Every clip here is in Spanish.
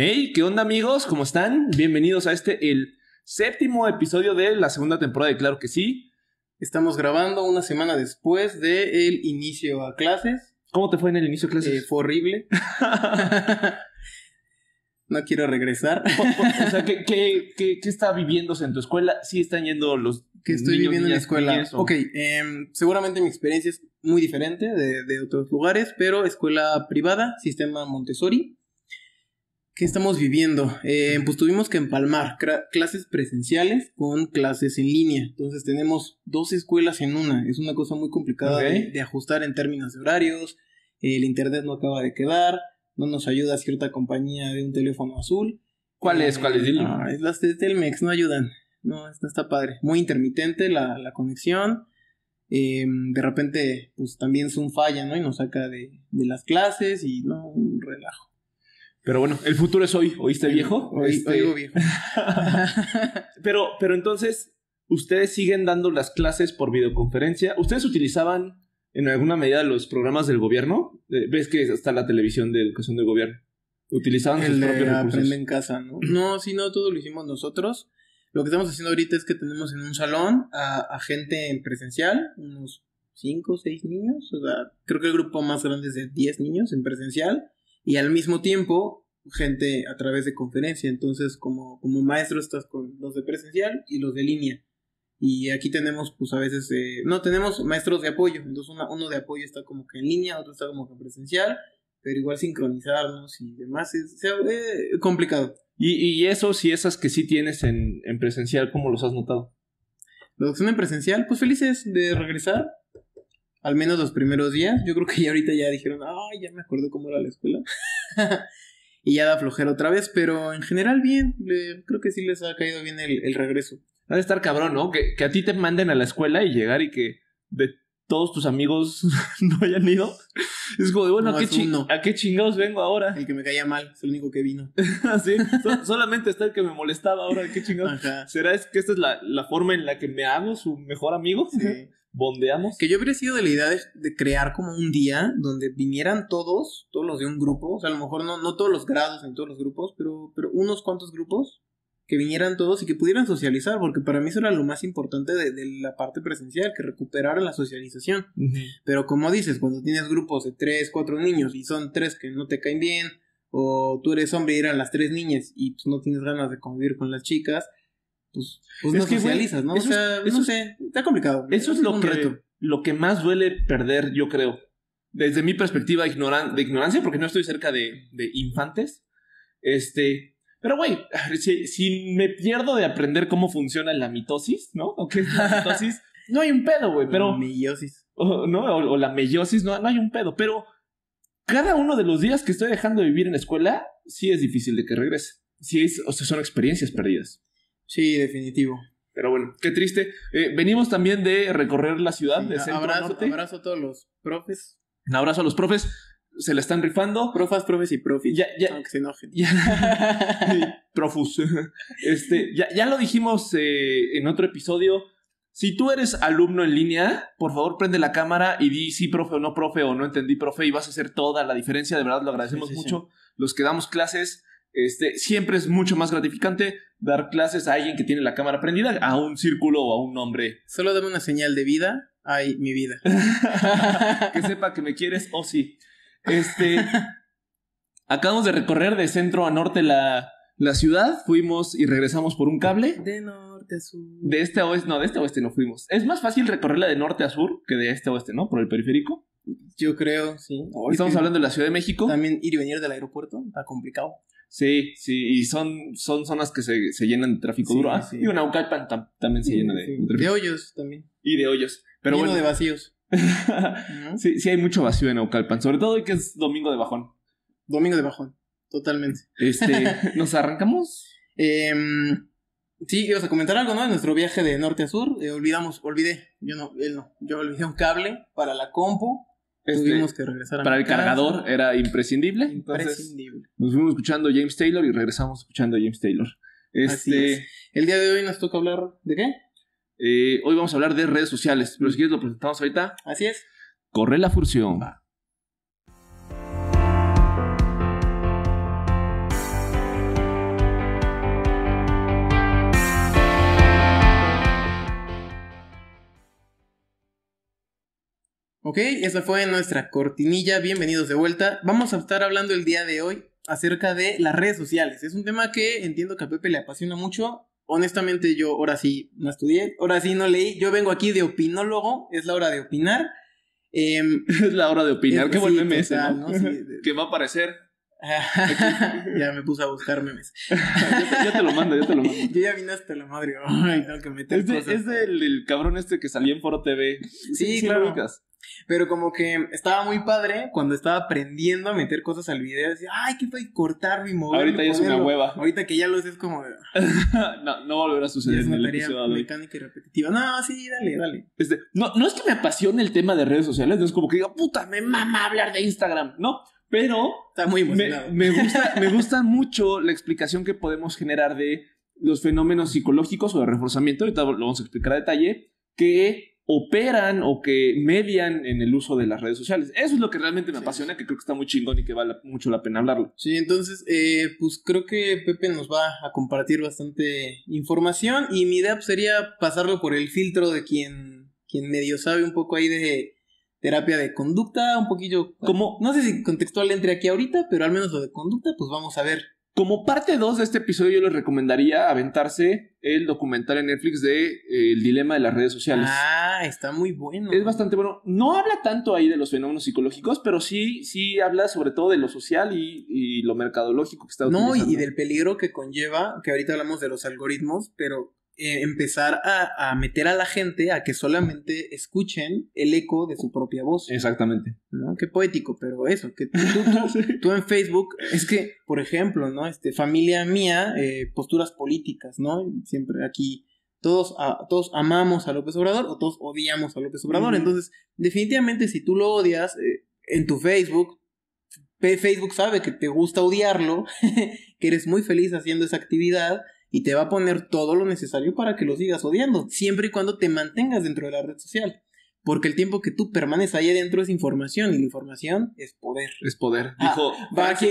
Hey, ¿qué onda amigos? ¿Cómo están? Bienvenidos a este, el séptimo episodio de la segunda temporada de Claro que sí. Estamos grabando una semana después del inicio a clases. ¿Cómo te fue en el inicio a clases? Eh, fue horrible. no quiero regresar. o, sea, ¿qué, está viviéndose en tu escuela? ¿Sí están yendo los... Que estoy viviendo en la escuela. Ok, em, seguramente mi experiencia es muy diferente de otros lugares, pero escuela privada, sistema Montessori. ¿Qué estamos viviendo? Eh, pues tuvimos que empalmar clases presenciales con clases en línea. Entonces tenemos dos escuelas en una. Es una cosa muy complicada de, ajustar en términos de horarios. Eh, el internet no acaba de quedar. No nos ayuda cierta compañía de un teléfono azul. ¿Cuál es? Eh, ¿Cuál es? Ah, es las Telmex, no ayudan. No, está, está padre. Muy intermitente la, conexión. Em, de repente, pues también Zoom falla, ¿no? Y nos saca de las clases y no, un relajo. Pero bueno, el futuro es hoy. ¿Oíste, viejo? Oíste... Oigo, viejo. pero, pero entonces, ustedes siguen dando las clases por videoconferencia. ¿Ustedes utilizaban en alguna medida los programas del gobierno? Eh, ¿Ves que está la televisión de educación del gobierno? ¿Utilizaban el sus propios en casa, ¿no? No, sí, no, todo lo hicimos nosotros. Lo que estamos haciendo ahorita es que tenemos en un salón a, gente en presencial, unos 5 o 6 niños. O sea, creo que el grupo más grande es de 10 niños en presencial y al mismo tiempo gente a través de conferencia. Entonces, como, como maestro estás con los de presencial y los de línea. Y aquí tenemos, pues a veces, eh, no, tenemos maestros de apoyo. Entonces, uno de apoyo está como que en línea, otro está como que presencial, pero igual sincronizarnos y demás es eh, complicado. ¿Y, y esos y esas que sí tienes en, presencial, cómo los has notado? Los que en presencial, pues felices de regresar, al menos los primeros días. Yo creo que ya ahorita ya dijeron, ay, ya me acuerdo cómo era la escuela. y ya da flojera otra vez, pero en general bien, creo que sí les ha caído bien el, regreso. Ha de estar cabrón, ¿no? Que, a ti te manden a la escuela y llegar y que de todos tus amigos no hayan ido. Es como bueno, ¿a, qué chingados vengo ahora? El que me caía mal, es el único que vino. Ah, sí, solamente está el que me molestaba ahora, ¿qué chingados? ¿Será es que esta es la, la forma en la que me hago su mejor amigo? Sí bondeamos. Que yo hubiera sido de la idea de, crear como un día donde vinieran todos, todos los de un grupo, o sea, a lo mejor no, no todos los grados en todos los grupos, pero, pero unos cuantos grupos que vinieran todos y que pudieran socializar, porque para mí eso era lo más importante de, la parte presencial, que recuperar la socialización. Pero como dices, cuando tienes grupos de tres, cuatro niños y son tres que no te caen bien, o tú eres hombre y eran las tres niñas y pues, no tienes ganas de convivir con las chicas, pues, pues no que, socializas, ¿no? o sea, no sé, está complicado. Eso es, lo que, lo que más duele perder, yo creo. Desde mi perspectiva de ignorancia, porque no estoy cerca de, de infantes. Este, pero, güey, si, me pierdo de aprender cómo funciona la mitosis, ¿no? ¿O qué es la mitosis? no hay un pedo, güey, pero... La meiosis. O, ¿no? o, la meiosis, no, no hay un pedo. Pero cada uno de los días que estoy dejando de vivir en la escuela, sí es difícil de que regrese. Sí es, o sea, son experiencias perdidas. Sí, definitivo. Pero bueno, qué triste. Eh, venimos también de recorrer la ciudad, sí, de centro abrazo, abrazo a todos los profes. Un abrazo a los profes. Se la están rifando. Profas, profes y profes. Ya, ya, profus. Este, ya, ya lo dijimos eh, en otro episodio. Si tú eres alumno en línea, por favor prende la cámara y di sí, profe o no, profe o no entendí, profe, y vas a hacer toda la diferencia. De verdad, lo agradecemos mucho. Los que damos clases, este, siempre es mucho más gratificante dar clases a alguien que tiene la cámara prendida, a un círculo o a un hombre. Solo dame una señal de vida. Ay, mi vida. que sepa que me quieres, o oh, sí. Este. acabamos de recorrer de centro a norte la, la ciudad. Fuimos y regresamos por un cable. De norte a sur. De este a oeste, no, de este oeste no fuimos. Es más fácil recorrerla de norte a sur que de este a oeste, ¿no? Por el periférico. Yo creo, sí. Estamos hablando de la Ciudad de México. También ir y venir del aeropuerto está complicado. Sí, sí, y son, son zonas que se, se llenan de tráfico duro. Ah, sí. Y una Ucalpan también se llena de, tráfico. De hoyos también. Y de hoyos. Pero bueno. de vacíos. Sí, sí hay mucho vacío en Aucalpan, sobre todo hoy que es domingo de bajón. Domingo de bajón, totalmente. Este, ¿nos arrancamos? Eh, sí, ibas a comentar algo, ¿no? De nuestro viaje de norte a sur. Eh, olvidamos, olvidé, yo no, él no. Yo olvidé un cable para la compu este, Tuvimos que regresar Para el cargador era imprescindible. Imprescindible. nos fuimos escuchando a James Taylor y regresamos escuchando a James Taylor. Este, El día de hoy nos toca hablar de qué? Eh, hoy vamos a hablar de redes sociales, pero si mm. quieres lo presentamos ahorita. Así es. Corre la fusión. Ok, esa fue nuestra cortinilla. Bienvenidos de vuelta. Vamos a estar hablando el día de hoy acerca de las redes sociales. Es un tema que entiendo que a Pepe le apasiona mucho. Honestamente, yo ahora sí no estudié, ahora sí no leí. Yo vengo aquí de opinólogo, es la hora de opinar. Em, es la hora de opinar, qué sí, buen meme ese, ¿Qué va a aparecer? ya me puse a buscar memes. Ya te, lo mando, ya te lo mando. yo ya vine hasta la madre. Ay, es, del, el cabrón este que salió en Foro TV. Sí, sí claro. Pero como que estaba muy padre cuando estaba aprendiendo a meter cosas al video. Decía, ay, que voy cortar mi móvil Ahorita ya es una hueva. Ahorita que ya lo es como. no, no volverá a suceder. Es una tarea mecánica y repetitiva. No, sí, dale, dale. Este, no, no es que me apasione el tema de redes sociales. No es como que diga, puta, me mama hablar de Instagram. No, pero. Está muy emocionado. Me, gusta, me gusta mucho la explicación que podemos generar de los fenómenos psicológicos o de reforzamiento. Ahorita lo vamos a explicar a detalle. Que operan o que median en el uso de las redes sociales. Eso es lo que realmente me apasiona, que creo que está muy chingón y que vale mucho la pena hablarlo. Sí, entonces, eh, pues creo que Pepe nos va a compartir bastante información y mi idea pues, sería pasarlo por el filtro de quien, quien medio sabe un poco ahí de terapia de conducta, un poquillo como, no sé si contextual entre aquí ahorita, pero al menos lo de conducta, pues vamos a ver como parte 2 de este episodio, yo les recomendaría aventarse el documental en Netflix de eh, El dilema de las redes sociales. Ah, está muy bueno. Es bastante bueno. No habla tanto ahí de los fenómenos psicológicos, pero sí, sí habla sobre todo de lo social y, lo mercadológico que está No, y del peligro que conlleva, que ahorita hablamos de los algoritmos, pero eh, empezar a, meter a la gente a que solamente escuchen el eco de su propia voz. Exactamente. Qué poético, pero eso, que tú, en Facebook, es que, por ejemplo, ¿no? Este, familia mía, eh, posturas políticas, ¿no? Siempre aquí todos, a, todos amamos a López Obrador o todos odiamos a López Obrador. Entonces, definitivamente si tú lo odias eh, en tu Facebook, Facebook sabe que te gusta odiarlo, que eres muy feliz haciendo esa actividad y te va a poner todo lo necesario para que lo sigas odiando, siempre y cuando te mantengas dentro de la red social. Porque el tiempo que tú permaneces ahí adentro es información y la información es poder. Es poder. Ah, dijo.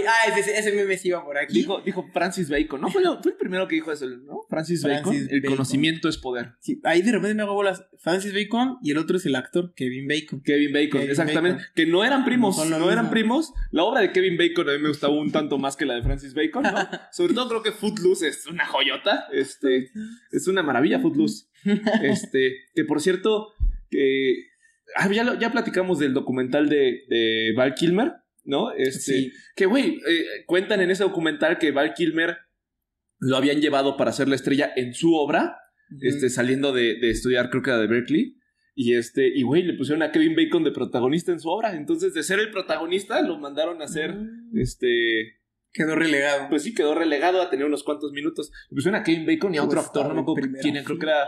ah, ese, ese, meme se iba por aquí. Dijo, Francis Bacon. No, fue, el primero que dijo eso, ¿no? Francis, Bacon. el conocimiento es poder. ahí de repente me hago bolas. Francis Bacon y el otro es el actor Kevin Bacon. Kevin Bacon, exactamente. Que no eran primos. No, eran primos. La obra de Kevin Bacon a mí me gustaba un tanto más que la de Francis Bacon, ¿no? Sobre todo creo que Footloose es una joyota. Este, es una maravilla, Footloose. Este, que por cierto que... Ah, ya, ya platicamos del documental de, de Val Kilmer, ¿no? Este, sí. Que, güey, eh, cuentan en ese documental que Val Kilmer lo habían llevado para ser la estrella en su obra, este, saliendo de, de, estudiar, creo que era de Berkeley. Y este, y güey, le pusieron a Kevin Bacon de protagonista en su obra. Entonces, de ser el protagonista, lo mandaron a hacer mm. este. Quedó relegado. Pues sí, quedó relegado a tener unos cuantos minutos. Le pusieron a Kevin Bacon y a pues otro actor, no me acuerdo quién, creo que era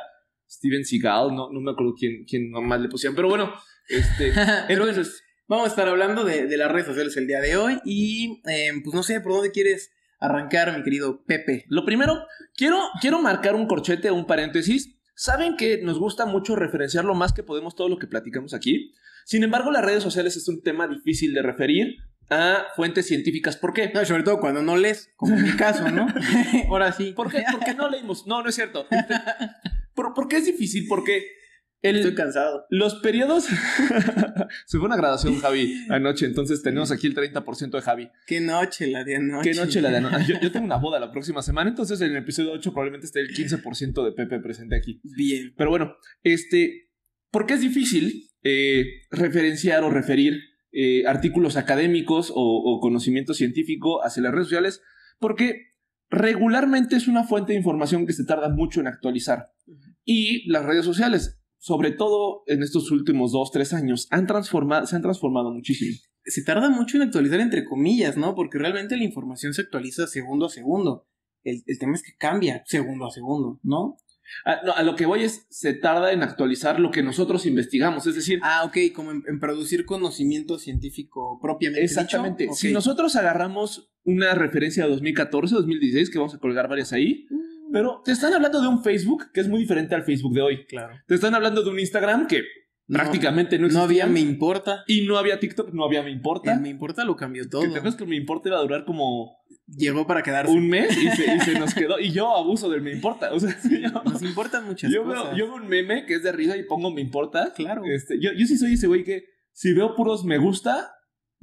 Steven Seagal, no, no me acuerdo quién, quién nomás le pusieron, pero bueno, este, entonces... Vamos a estar hablando de, las redes sociales el día de hoy y em, pues no sé por dónde quieres arrancar, mi querido Pepe. Lo primero, quiero, quiero marcar un corchete, un paréntesis. Saben que nos gusta mucho referenciar lo más que podemos todo lo que platicamos aquí. Sin embargo, las redes sociales es un tema difícil de referir a fuentes científicas. ¿Por qué? sobre todo cuando no lees, como en mi caso, ¿no? Ahora sí. ¿Por qué? Porque no leímos. No, no es cierto. ¿Por, qué es difícil? Porque el, Estoy cansado. Los periodos. Se fue una graduación, Javi, anoche. Entonces tenemos aquí el 30% de Javi. Qué noche la de anoche. Qué noche la de anoche. Yo, tengo una boda la próxima semana. Entonces en el episodio 8 probablemente esté el 15% de Pepe presente aquí. Bien. Pero bueno, este. ¿Por qué es difícil eh, referenciar o referir eh, artículos académicos o, o conocimiento científico hacia las redes sociales? Porque regularmente es una fuente de información que se tarda mucho en actualizar y las redes sociales, sobre todo en estos últimos dos, tres años, han transformado, se han transformado muchísimo. Se tarda mucho en actualizar entre comillas, ¿no? Porque realmente la información se actualiza segundo a segundo. El, tema es que cambia segundo a segundo, ah, ¿no? A, lo que voy es, se tarda en actualizar lo que nosotros investigamos, es decir... Ah, ok, como en, producir conocimiento científico propiamente. Exactamente. Dicho, Si nosotros agarramos una referencia de 2014, 2016, que vamos a colgar varias ahí, mm. Pero te están hablando de un Facebook que es muy diferente al Facebook de hoy. Claro. Te están hablando de un Instagram que prácticamente no, No había me importa. Y no había TikTok, no había me importa. El me importa lo cambió todo. Que te que me importa iba a durar como... Llegó para quedarse. Un mes y se, nos quedó. Y yo abuso del me importa. O sea, sí, yo, nos importan muchas yo Veo, yo veo un meme que es de risa y pongo me importa. Claro. Este, yo, yo sí soy ese güey que si veo puros me gusta,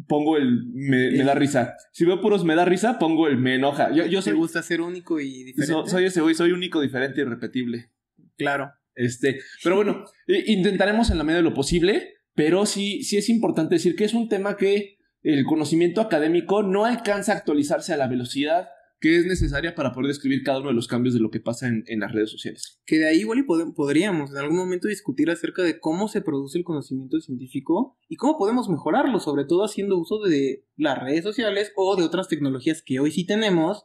pongo el me, da eh. risa. Si veo puros me da risa, pongo el me enoja. Yo, gusta ser único y diferente? soy ese soy único, diferente y repetible. Claro. Este, pero bueno, intentaremos en la medida de lo posible, pero sí, sí es importante decir que es un tema que el conocimiento académico no alcanza a actualizarse a la velocidad que es necesaria para poder describir cada uno de los cambios de lo que pasa en, las redes sociales. Que de ahí igual podríamos en algún momento discutir acerca de cómo se produce el conocimiento científico y cómo podemos mejorarlo, sobre todo haciendo uso de las redes sociales o de otras tecnologías que hoy sí tenemos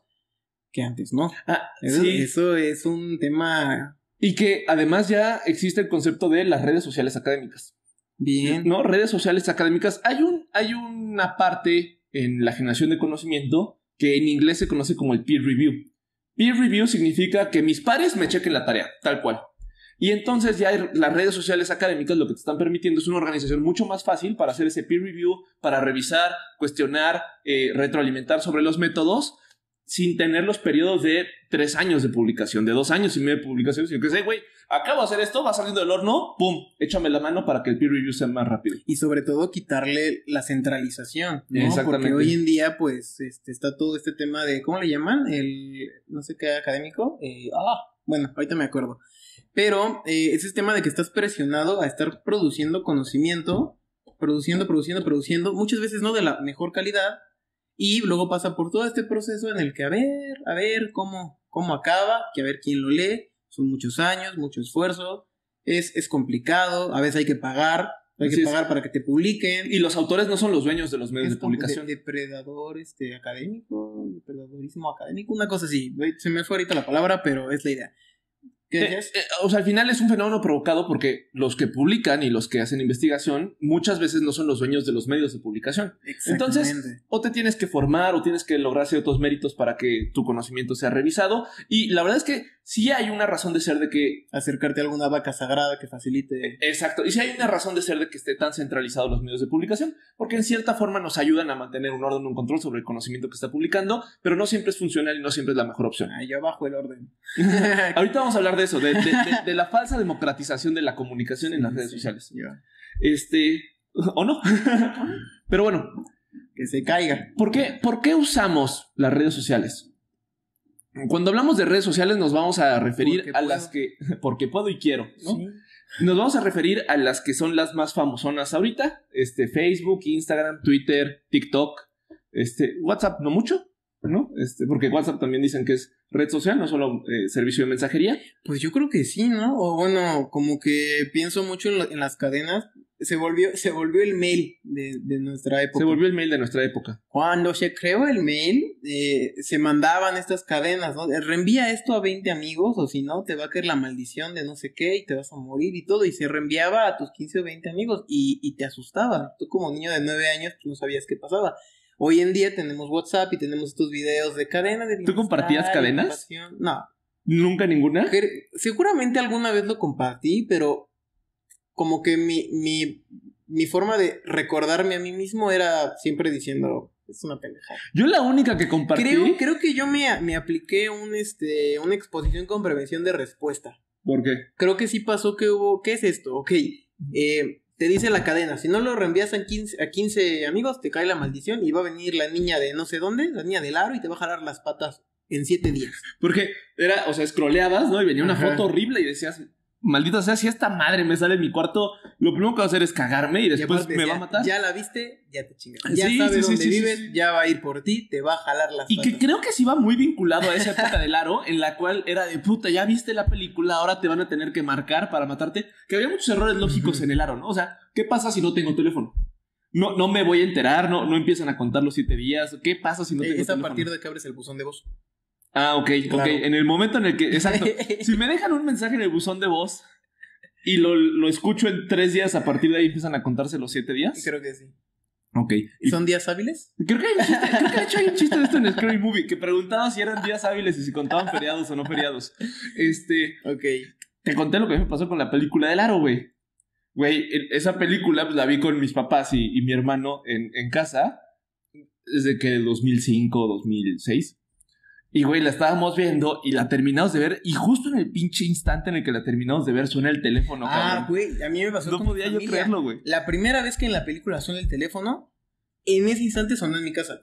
que antes no. Ah, eso, sí. eso es un tema... Y que además ya existe el concepto de las redes sociales académicas. Bien. ¿No? Redes sociales académicas. Hay, un, hay una parte en la generación de conocimiento que en inglés se conoce como el peer review. Peer review significa que mis pares me chequen la tarea, tal cual. Y entonces ya las redes sociales académicas lo que te están permitiendo es una organización mucho más fácil para hacer ese peer review, para revisar, cuestionar, eh, retroalimentar sobre los métodos sin tener los periodos de tres años de publicación, de dos años y medio de publicación, sino que sé, güey, acabo de hacer esto, va saliendo del horno, pum, échame la mano para que el peer review sea más rápido. Y sobre todo quitarle la centralización, ¿no? Porque hoy en día, pues, este, está todo este tema de, ¿cómo le llaman? El, no sé qué, académico. Eh, ah, bueno, ahorita me acuerdo. Pero eh, es ese tema de que estás presionado a estar produciendo conocimiento, produciendo, produciendo, produciendo, muchas veces no de la mejor calidad, y luego pasa por todo este proceso en el que a ver, a ver cómo, cómo acaba, que a ver quién lo lee. Son muchos años, mucho esfuerzo, es, es complicado, a veces hay que pagar, hay que pagar para que te publiquen. Y los autores no son los dueños de los medios de publicación. depredador este, académico, depredadorismo académico, una cosa así. Se me fue ahorita la palabra, pero es la idea. Eh, eh, o sea, al final es un fenómeno provocado porque los que publican y los que hacen investigación muchas veces no son los dueños de los medios de publicación. Entonces, o te tienes que formar o tienes que lograr ciertos méritos para que tu conocimiento sea revisado. Y la verdad es que sí hay una razón de ser de que... Acercarte a alguna vaca sagrada que facilite... Exacto. Y sí hay una razón de ser de que esté tan centralizado los medios de publicación, porque en cierta forma nos ayudan a mantener un orden, un control sobre el conocimiento que está publicando, pero no siempre es funcional y no siempre es la mejor opción. ahí abajo el orden. Ahorita vamos a hablar de eso, de, la falsa democratización de la comunicación en las redes sociales. Este, ¿o no? Pero bueno. Que se caiga. ¿por qué, qué usamos las redes sociales? Cuando hablamos de redes sociales nos vamos a referir a las que, porque puedo y quiero, ¿no? Nos vamos a referir a las que son las más famosas ahorita, este, Facebook, Instagram, Twitter, TikTok, este, WhatsApp, no mucho, ¿no? Este, porque WhatsApp también dicen que es red social, no solo eh, servicio de mensajería. Pues yo creo que sí, ¿no? O bueno, como que pienso mucho en, las cadenas. Se volvió, se volvió el mail de, nuestra época. Se volvió el mail de nuestra época. Cuando se creó el mail, eh, se mandaban estas cadenas, ¿no? Reenvía esto a 20 amigos o si no, te va a caer la maldición de no sé qué y te vas a morir y todo. Y se reenviaba a tus 15 o 20 amigos y, y te asustaba. Tú como niño de 9 años, tú pues, no sabías qué pasaba. Hoy en día tenemos WhatsApp y tenemos estos videos de cadena de ¿Tú compartías cadenas? No. ¿Nunca ninguna? Seguramente alguna vez lo compartí, pero como que mi, mi, mi forma de recordarme a mí mismo era siempre diciendo, es una pendeja. Yo la única que compartí... Creo, que yo me, me apliqué un, este, una exposición con prevención de respuesta. ¿Por qué? Creo que sí pasó que hubo, ¿qué es esto? Ok, eh, te dice la cadena, si no lo reenvías a 15, amigos, te cae la maldición y va a venir la niña de no sé dónde, la niña del aro y te va a jalar las patas en 7 días. Porque era, o sea, scrolleabas, ¿no? Y venía una foto horrible y decías, maldita sea, si esta madre me sale en mi cuarto, lo primero que va a hacer es cagarme y después me va a matar. Ya la viste, ya te chingas. Ya sabe dónde ya va a ir por ti, te va a jalar la Y que creo que sí va muy vinculado a esa época del aro, en la cual era de puta, ya viste la película, ahora te van a tener que marcar para matarte. Que había muchos errores lógicos en el aro, ¿no? O sea, ¿qué pasa si no tengo teléfono? No, no me voy a enterar, no, no empiezan a contar los siete días. ¿Qué pasa si no eh, tengo teléfono? Es a partir de que abres el buzón de voz. Ah, ok, ok. En el momento en el que. Exacto. si me dejan un mensaje en el buzón de voz y lo, lo, escucho en tres días, a partir de ahí empiezan a contarse los siete días. Creo que sí. Ok. ¿Y ¿Son días hábiles? Creo que hay chiste, hecho, hay un chiste de esto en Scary Movie, que preguntaba si eran días hábiles y si contaban feriados o no feriados. Este. Ok. Te conté lo que me pasó con la película del aro, güey. Güey, esa película pues, la vi con mis papás y, mi hermano en, en casa desde que 2005, 2006. Y, güey, la estábamos viendo y la terminamos de ver. Y justo en el pinche instante en el que la terminamos de ver, suena el teléfono, Ah, güey, a mí me pasó No podía yo creerlo, güey. La primera vez que en la película suena el teléfono, en ese instante sonó en mi casa.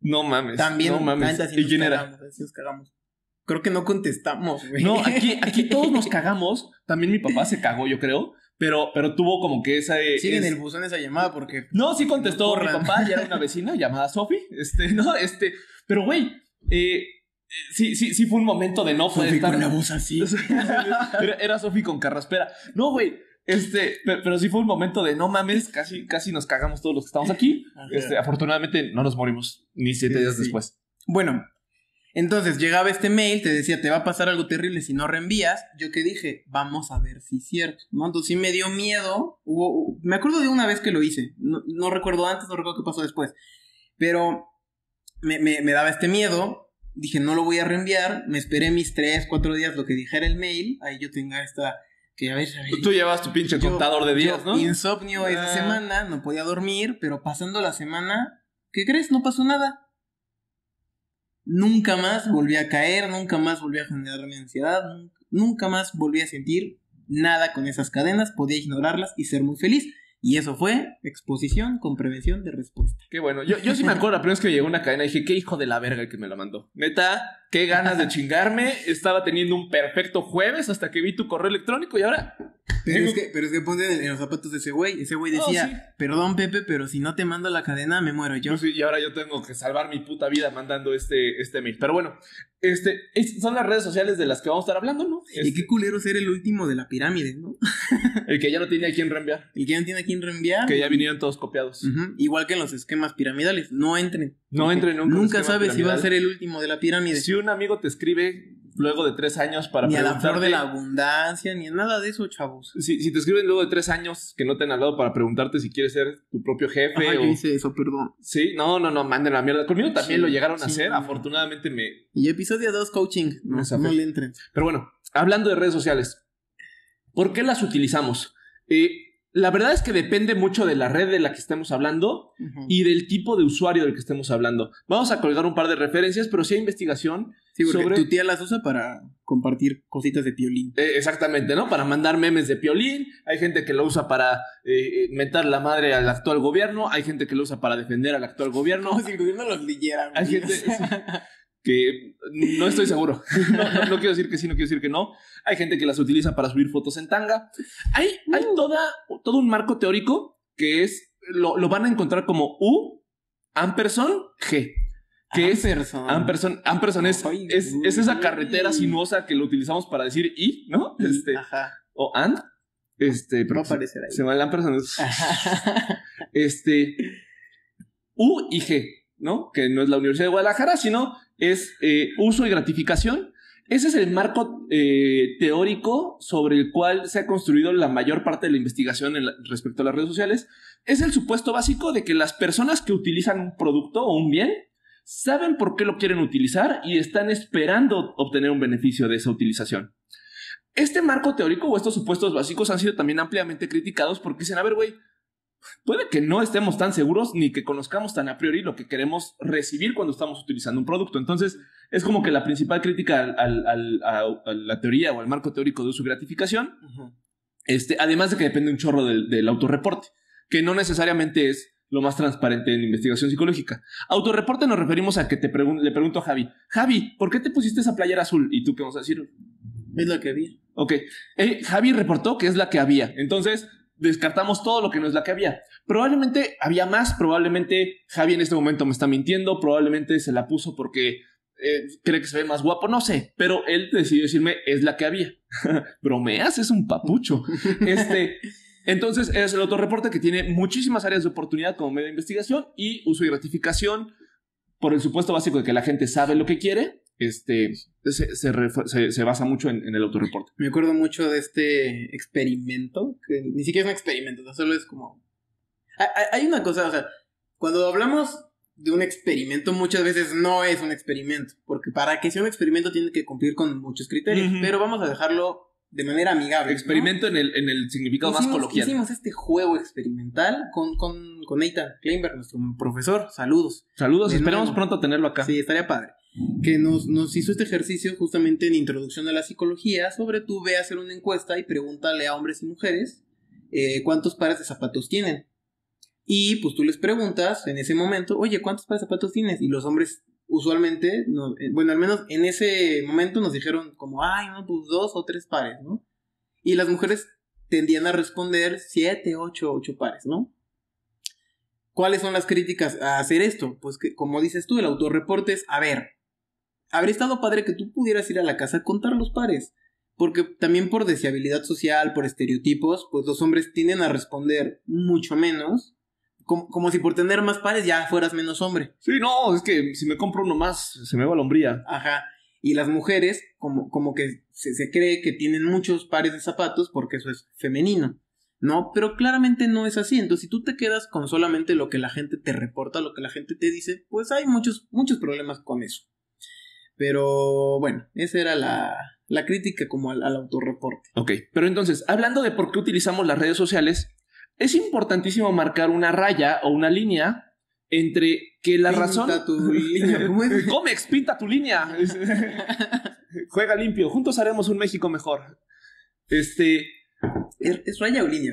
No mames. También, No mames. nos cagamos, Creo que no contestamos, güey. No, aquí, aquí todos nos cagamos. También mi papá se cagó, yo creo. Pero, pero tuvo como que esa. Eh, en el buzón esa llamada porque... No, sí contestó mi papá, ya era una vecina llamada Sophie. Este, no, este. Pero, güey, eh, Sí, sí, sí fue un momento de no poder estar. con la voz así. Era, Sofi con carraspera. No, güey. Este, pero, sí fue un momento de no mames, casi, casi nos cagamos todos los que estamos aquí. Este, afortunadamente no nos morimos ni siete días después. Bueno, entonces llegaba este mail, te decía, te va a pasar algo terrible si no reenvías. Yo que dije, vamos a ver si es cierto, ¿no? Entonces sí me dio miedo. me acuerdo de una vez que lo hice. No, recuerdo antes, no recuerdo qué pasó después. Pero me, me, me daba este miedo dije, no lo voy a reenviar, me esperé mis tres, cuatro días lo que dijera el mail, ahí yo tenga esta... Que ya Tú llevas tu pinche contador de días, yo, ¿no? Insomnio esa ah. semana, no podía dormir, pero pasando la semana, ¿qué crees? No pasó nada. Nunca más volví a caer, nunca más volví a generarme ansiedad, nunca más volví a sentir nada con esas cadenas, podía ignorarlas y ser muy feliz. Y eso fue exposición con prevención de respuesta. Qué bueno. Yo, sí me acuerdo la primera vez que llegó una cadena dije, qué hijo de la verga el que me la mandó. Neta, qué ganas de chingarme. Estaba teniendo un perfecto jueves hasta que vi tu correo electrónico y ahora. Pero es que, pero es que ponte en los zapatos de ese güey. Ese güey oh, decía, perdón, Pepe, pero si no te mando la cadena, me muero yo. sí, y ahora yo tengo que salvar mi puta vida mandando este, este mail. Pero bueno, este, son las redes sociales de las que vamos a estar hablando, ¿no? Y qué este, culero ser el último de la pirámide, ¿no? el que ya no tiene a quién reenviar. El que ya no tiene a quién reenviar. Que ya vinieron todos copiados. Igual que en los esquemas piramidales, no entren. No entren nunca. Nunca sabes si va a ser el último de la pirámide. Si un amigo te escribe luego de tres años para ni a la flor de la abundancia, ni nada de eso, chavos. Si, si, te escriben luego de tres años que no te han hablado para preguntarte si quieres ser tu propio jefe. hice eso, perdón. Sí, no, no, no, manden la mierda. Conmigo también lo llegaron a hacer, afortunadamente me... Y episodio 2, coaching. No, no le entren. Pero bueno, hablando de redes sociales, ¿por qué las utilizamos? Eh, la verdad es que depende mucho de la red de la que estemos hablando y del tipo de usuario del que estemos hablando. Vamos a colgar un par de referencias, pero sí hay investigación. Sí, porque tu tía las usa para compartir cositas de piolín. Eh, exactamente, ¿no? Para mandar memes de piolín. Hay gente que lo usa para eh, meter la madre al actual gobierno. Hay gente que lo usa para defender al actual gobierno. si el gobierno los leyera. Hay gente. que no estoy seguro. No, quiero decir que sí, no quiero decir que no. Hay gente que las utiliza para subir fotos en tanga. Hay, uh. todo un marco teórico que es, lo, van a encontrar como U, Amperson G. Que es Amperson Amperson es, es, esa carretera sinuosa que lo utilizamos para decir I, ¿no? Este, O AND. Este, aparecerá Se va el Este, U y G, ¿no? Que no es la Universidad de Guadalajara, sino es eh, uso y gratificación. Ese es el marco eh, teórico sobre el cual se ha construido la mayor parte de la investigación respecto a las redes sociales. Es el supuesto básico de que las personas que utilizan un producto o un bien saben por qué lo quieren utilizar y están esperando obtener un beneficio de esa utilización. Este marco teórico o estos supuestos básicos han sido también ampliamente criticados porque dicen, a ver, güey, puede que no estemos tan seguros ni que conozcamos tan a priori lo que queremos recibir cuando estamos utilizando un producto. Entonces, es como que la principal crítica a, la teoría o al marco teórico de uso gratificación, este, además de que depende un chorro del, del autorreporte, que no necesariamente es lo más transparente en investigación psicológica. Autorreporte nos referimos a que te le pregunto a Javi, Javi, ¿por qué te pusiste esa playera azul? Y tú qué vas a decir, es la que había. Ok. Eh, Javi reportó que es la que había. Entonces, descartamos todo lo que no es la que había. Probablemente había más, probablemente Javi en este momento me está mintiendo, probablemente se la puso porque eh, cree que se ve más guapo, no sé, pero él decidió decirme es la que había. Bromeas, es un papucho. este, entonces es el otro reporte que tiene muchísimas áreas de oportunidad como medio de investigación y uso y gratificación por el supuesto básico de que la gente sabe lo que quiere este, se, se, se, basa mucho en, el autorreporte. Me acuerdo mucho de este experimento, que ni siquiera es un experimento, solo es como... Hay, una cosa, o sea, cuando hablamos de un experimento muchas veces no es un experimento, porque para que sea un experimento tiene que cumplir con muchos criterios, pero vamos a dejarlo de manera amigable. Experimento en, el, en el significado más coloquial. Hicimos este juego experimental con, con, con Kleinberg, nuestro profesor. Saludos. Saludos, esperamos pronto tenerlo acá. Sí, estaría padre que nos, nos hizo este ejercicio justamente en Introducción a la Psicología sobre tú ve a hacer una encuesta y pregúntale a hombres y mujeres eh, cuántos pares de zapatos tienen. Y pues tú les preguntas en ese momento, oye, ¿cuántos pares de zapatos tienes? Y los hombres usualmente, eh, bueno, al menos en ese momento nos dijeron como, ay, no, pues dos o tres pares, ¿no? Y las mujeres tendían a responder siete, ocho, ocho pares, ¿no? ¿Cuáles son las críticas a hacer esto? Pues que, como dices tú, el autorreporte es, a ver, habría estado padre que tú pudieras ir a la casa a contar los pares. Porque también por deseabilidad social, por estereotipos, pues los hombres tienden a responder mucho menos. Como, como si por tener más pares ya fueras menos hombre. Sí, no, es que si me compro uno más, se me va la hombría. Ajá. Y las mujeres, como, como que se, se cree que tienen muchos pares de zapatos porque eso es femenino. ¿no? Pero claramente no es así. Entonces, si tú te quedas con solamente lo que la gente te reporta, lo que la gente te dice, pues hay muchos, muchos problemas con eso. Pero bueno, esa era la, crítica como al, autorreporte. Ok, pero entonces, hablando de por qué utilizamos las redes sociales, es importantísimo marcar una raya o una línea entre que la razón. Pinta tu línea. Comex, pinta tu línea. Juega limpio. Juntos haremos un México mejor. Este. ¿Es, raya o línea?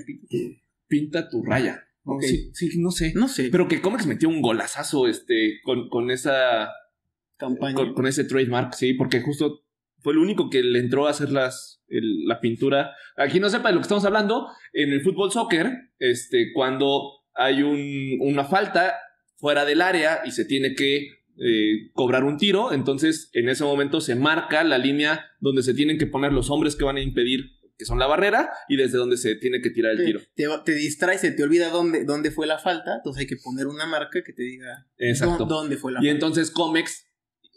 Pinta tu raya. Okay. Sí, sí, no sé. No sé. Pero que Comex metió un golazazo este, con esa campaña. Con, ese trademark, sí, porque justo fue el único que le entró a hacer las, la pintura. Aquí no sepa de lo que estamos hablando, en el fútbol soccer, este, cuando hay un, una falta fuera del área y se tiene que eh, cobrar un tiro, entonces en ese momento se marca la línea donde se tienen que poner los hombres que van a impedir que son la barrera y desde donde se tiene que tirar el tiro. Te, te se te olvida dónde, dónde fue la falta, entonces hay que poner una marca que te diga Exacto. dónde fue la falta. Y entonces Comex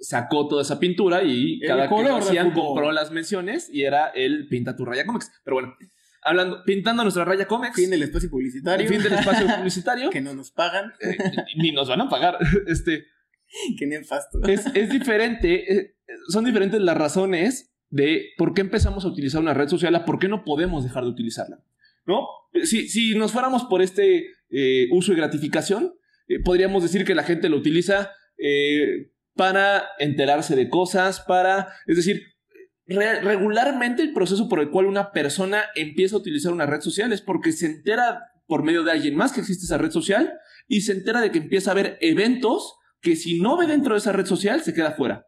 sacó toda esa pintura y cada que hacían compró las menciones y era el Pinta tu Raya cómics Pero bueno, hablando, pintando nuestra Raya cómics Fin del espacio publicitario. Fin del espacio publicitario. que no nos pagan. Eh, ni nos van a pagar. Este. Qué nefasto. Es, es diferente, eh, son diferentes las razones de por qué empezamos a utilizar una red social a por qué no podemos dejar de utilizarla. ¿No? Si, nos fuéramos por este eh, uso y gratificación, podríamos decir que la gente lo utiliza para enterarse de cosas, para, es decir, regularmente el proceso por el cual una persona empieza a utilizar una red social es porque se entera por medio de alguien más que existe esa red social y se entera de que empieza a haber eventos que si no ve dentro de esa red social se queda fuera.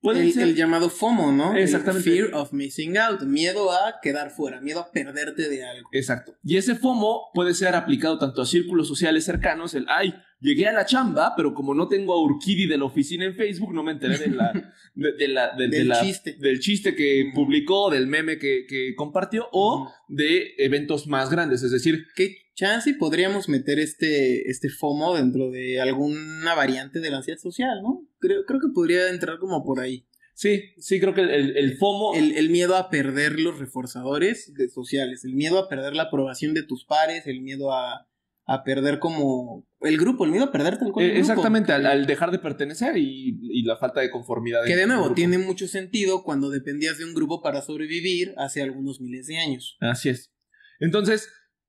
puede el, llamado FOMO, ¿no? Exactamente. fear of missing out, miedo a quedar fuera, miedo a perderte de algo. Exacto. Y ese FOMO puede ser aplicado tanto a círculos sociales cercanos, el ay, Llegué a la chamba, pero como no tengo a Urquidi de la oficina en Facebook, no me enteré la, del, chiste. del chiste que publicó, del meme que, compartió o de eventos más grandes. Es decir, ¿qué chance podríamos meter este, este FOMO dentro de alguna variante de la ansiedad social, no? Creo, creo que podría entrar como por ahí. Sí, sí, creo que el, FOMO. El, miedo a perder los reforzadores de sociales, el miedo a perder la aprobación de tus pares, el miedo a, a perder como el grupo, el miedo a perderte eh, Exactamente, al, dejar de pertenecer y, y, la falta de conformidad. Que de nuevo, tiene mucho sentido cuando dependías de un grupo para sobrevivir hace algunos miles de años. Así es. Entonces,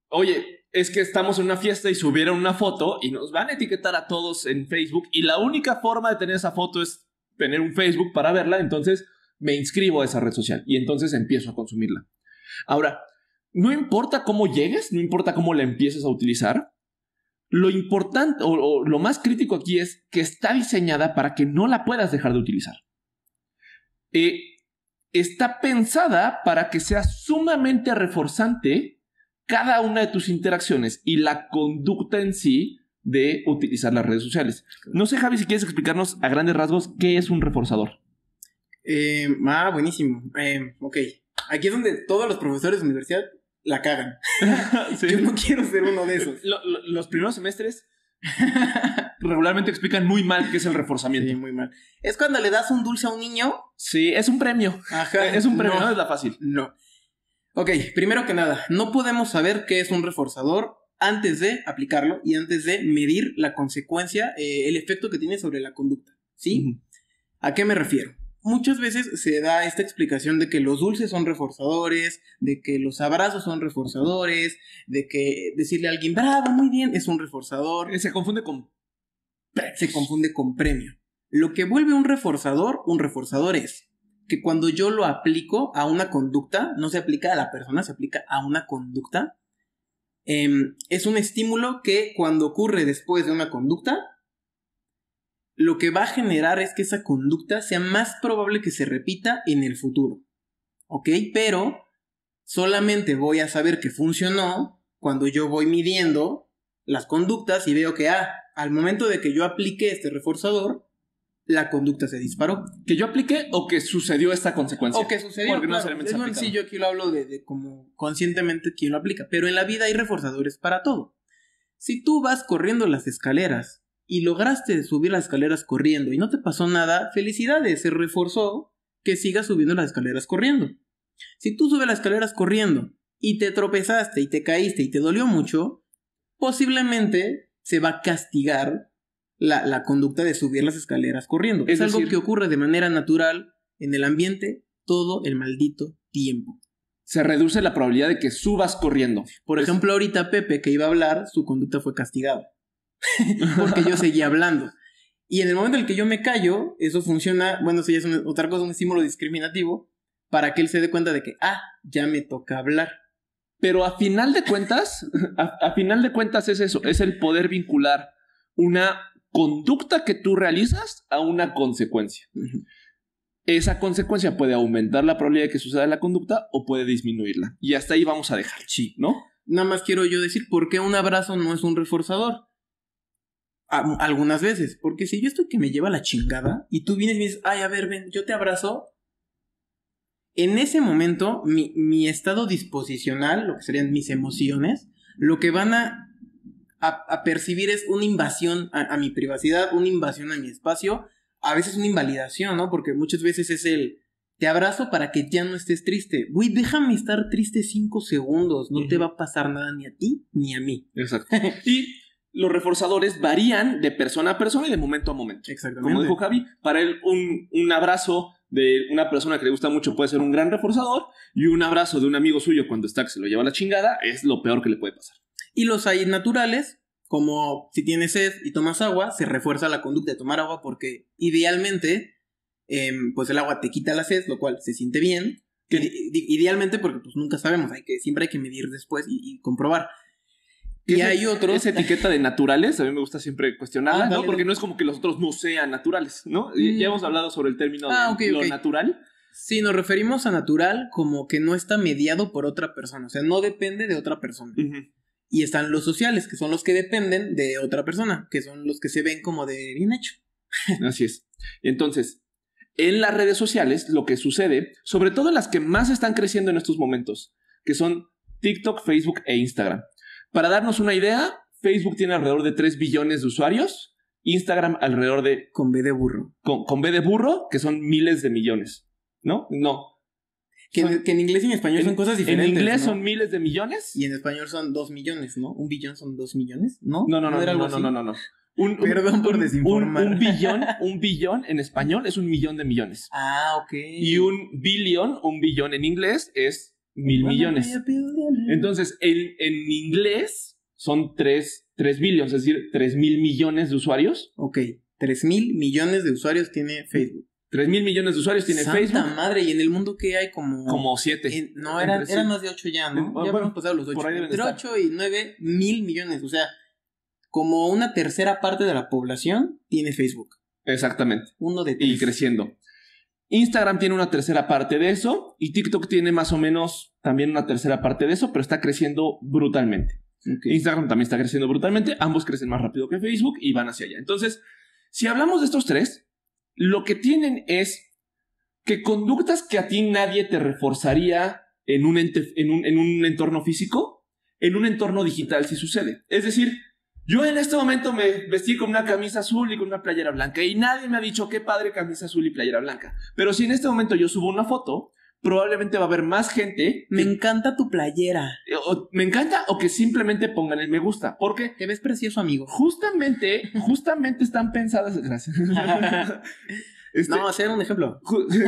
oye, es que estamos en una fiesta y subieron una foto y nos van a etiquetar a todos en Facebook y la única forma de tener esa foto es tener un Facebook para verla, entonces me inscribo a esa red social y entonces empiezo a consumirla. Ahora, no importa cómo llegues, no importa cómo la empieces a utilizar, lo importante o, lo más crítico aquí es que está diseñada para que no la puedas dejar de utilizar. Eh, está pensada para que sea sumamente reforzante cada una de tus interacciones y la conducta en sí de utilizar las redes sociales. No sé, Javi, si quieres explicarnos a grandes rasgos qué es un reforzador. Eh, ah, buenísimo. Eh, ok. Aquí es donde todos los profesores de universidad la cagan. Yo no quiero ser uno de esos. los primeros semestres regularmente explican muy mal qué es el reforzamiento. muy mal. Es cuando le das un dulce a un niño. Sí, es un premio. Ajá. Es un premio, no, es la fácil. No. Ok, primero que nada, no podemos saber qué es un reforzador antes de aplicarlo y antes de medir la consecuencia, eh, el efecto que tiene sobre la conducta. ¿Sí? ¿A qué me refiero? muchas veces se da esta explicación de que los dulces son reforzadores, de que los abrazos son reforzadores, de que decirle a alguien bravo, muy bien, es un reforzador. Eh, se confunde con. Se confunde con premio. Lo que vuelve un reforzador, un reforzador es que cuando yo lo aplico a una conducta, no se aplica a la persona, se aplica a una conducta. Em, es un estímulo que cuando ocurre después de una conducta, lo que va a generar es que esa conducta sea más probable que se repita en el futuro. ¿Ok? Pero solamente voy a saber que funcionó cuando yo voy midiendo las conductas y veo que, ah, al momento de que yo apliqué este reforzador, la conducta se disparó. ¿Que yo apliqué o que sucedió esta consecuencia? O que sucedió. Porque claro, es Sí, yo aquí lo hablo de, como conscientemente quién lo aplica. Pero en la vida hay reforzadores para todo. Si tú vas corriendo las escaleras y lograste subir las escaleras corriendo y no te pasó nada, felicidades, se reforzó que sigas subiendo las escaleras corriendo. Si tú subes las escaleras corriendo y te tropezaste y te caíste y te dolió mucho, posiblemente se va a castigar la, conducta de subir las escaleras corriendo. Es, algo que ocurre de manera natural en el ambiente todo el maldito tiempo. Se reduce la probabilidad de que subas corriendo. Por ejemplo, ahorita Pepe que iba a hablar, su conducta fue castigada. porque yo seguía hablando. Y en el momento en el que yo me callo, eso funciona, bueno, eso ya es otra cosa, un estímulo discriminativo, para que él se dé cuenta de que, ah, ya me toca hablar. Pero a final de cuentas, a, final de cuentas es eso, es el poder vincular una conducta que tú realizas a una consecuencia. Esa consecuencia puede aumentar la probabilidad de que suceda la conducta o puede disminuirla. Y hasta ahí vamos a dejar, sí, ¿no? Nada más quiero yo decir por qué un abrazo no es un reforzador algunas veces. Porque si yo estoy que me lleva la chingada y tú vienes y dices, ay, a ver, ven, yo te abrazo. En ese momento, mi, mi estado disposicional, lo que serían mis emociones, lo que van a, a, percibir es una invasión a, mi privacidad, una invasión a mi espacio, a veces una invalidación, ¿no? Porque muchas veces es el, te abrazo para que ya no estés triste. Güey, déjame estar triste cinco segundos. No te va a pasar nada ni a ti ni a mí. Exacto los reforzadores varían de persona a persona y de momento a momento. Exactamente. Como dijo Javi, para él un, abrazo de una persona que le gusta mucho puede ser un gran reforzador y un abrazo de un amigo suyo cuando está que se lo lleva a la chingada es lo peor que le puede pasar. Y los hay naturales, como si tienes sed y tomas agua, se refuerza la conducta de tomar agua porque idealmente, em, pues el agua te quita la sed, lo cual se siente bien. idealmente porque pues nunca sabemos, hay que, siempre hay que medir después y comprobar. Y hay otros. Esa etiqueta de naturales a mí me gusta siempre cuestionarla, ah, ¿no? Porque no es como que los otros no sean naturales, ¿no? Ya mm. hemos hablado sobre el término ah, de lo natural. Sí, nos referimos a natural como que no está mediado por otra persona, o sea, no depende de otra persona. Y están los sociales, que son los que dependen de otra persona, que son los que se ven como de bien hecho. Así es. Entonces, en las redes sociales, lo que sucede, sobre todo las que más están creciendo en estos momentos, que son TikTok, Facebook e Instagram. Para darnos una idea, Facebook tiene alrededor de 3 billones de usuarios, Instagram alrededor de... Con B de burro. Con, con B de burro, que son miles de millones. ¿No? No. Que, en inglés y en español son cosas diferentes. En inglés son miles de millones. Y en español son 2 millones, ¿no? Un billón son 2 millones, ¿no? No, no, no, no, no, no, no, Un, Perdón por desinformar. Un, billón, un billón en español es un millón de millones. Ah, ok. Y un billón, un billón en inglés es mil millones. Entonces, en, en inglés son 3, billions, es decir, 3 mil millones de usuarios. Ok, 3 mil millones de usuarios tiene Facebook. 3 mil millones de usuarios tiene Facebook. Santa madre, y en el mundo que hay como. Como 7. no, eran, eran más de 8 ya, ¿no? ya bueno, pasado los 8. Por Entre 8 y 9 mil millones. O sea, como una tercera parte de la población tiene Facebook. Exactamente. Uno de tres. Y creciendo. Instagram tiene una tercera parte de eso y TikTok tiene más o menos también una tercera parte de eso, pero está creciendo brutalmente. Instagram también está creciendo brutalmente, ambos crecen más rápido que Facebook y van hacia allá. Entonces, si hablamos de estos tres, lo que tienen es que conductas que a ti nadie te reforzaría en un, entorno físico, en un entorno digital si sí sucede. Es decir, yo en este momento me vestí con una camisa azul y con una playera blanca y nadie me ha dicho qué padre camisa azul y playera blanca. Pero si en este momento yo subo una foto, probablemente va a haber más gente. Me encanta tu playera. Eh, me encanta o que simplemente pongan el me gusta. Porque te ves precioso, amigo. Justamente, justamente están pensadas. Gracias. Este, no, hacer un ejemplo.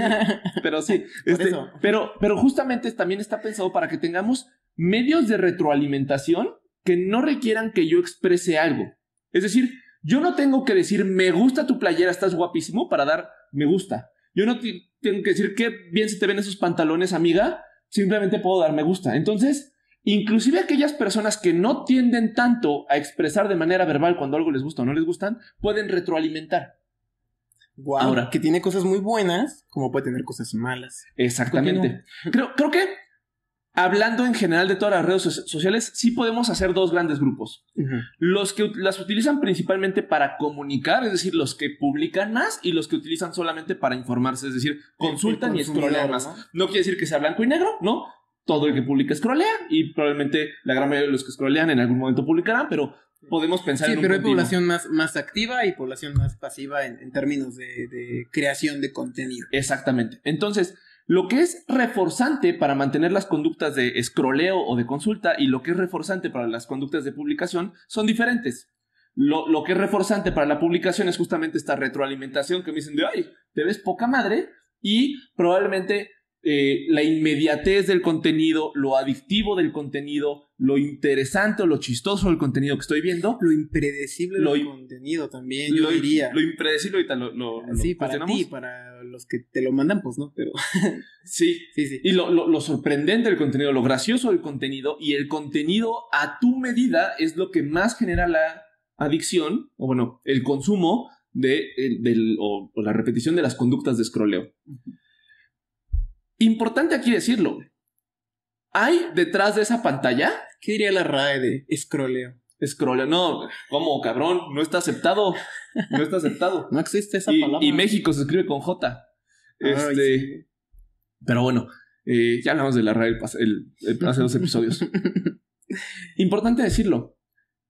pero sí, este, pero, pero justamente también está pensado para que tengamos medios de retroalimentación que no requieran que yo exprese algo. Es decir, yo no tengo que decir, me gusta tu playera, estás guapísimo, para dar me gusta. Yo no tengo que decir, qué bien se te ven esos pantalones, amiga, simplemente puedo dar me gusta. Entonces, inclusive aquellas personas que no tienden tanto a expresar de manera verbal cuando algo les gusta o no les gustan, pueden retroalimentar. Wow, Ahora, que tiene cosas muy buenas, como puede tener cosas malas. Exactamente. Creo, creo que hablando en general de todas las redes sociales, sí podemos hacer dos grandes grupos. Los que las utilizan principalmente para comunicar, es decir, los que publican más y los que utilizan solamente para informarse, es decir, consultan y escrolean más. ¿no? quiere decir que sea blanco y negro, ¿no? Todo el que publica escrolea y probablemente la gran mayoría de los que escrolean en algún momento publicarán, pero podemos pensar sí, en pero hay población más, más activa y población más pasiva en, términos de creación de contenido. Exactamente. Entonces, lo que es reforzante para mantener las conductas de escroleo o de consulta y lo que es reforzante para las conductas de publicación son diferentes. Lo, lo, que es reforzante para la publicación es justamente esta retroalimentación que me dicen de, ay, te ves poca madre y probablemente eh, la inmediatez del contenido, lo adictivo del contenido, lo interesante o lo chistoso del contenido que estoy viendo. Lo impredecible del contenido también, yo diría. Lo impredecible ahorita lo, Sí, para ti, para los que te lo mandan, pues no, pero... sí, sí, sí. Y lo, sorprendente del contenido, lo gracioso del contenido y el contenido a tu medida es lo que más genera la adicción, o bueno, el consumo de, eh, del, o, la repetición de las conductas de escroleo. Importante aquí decirlo. Hay detrás de esa pantalla. ¿Qué diría la RAE de escroleo? Escroleo, no, como cabrón? No está aceptado. No está aceptado. no existe esa palabra. Y México se escribe con J. Este. Pero bueno, eh, ya hablamos de la RAE el, el, el, hace episodios. Importante decirlo.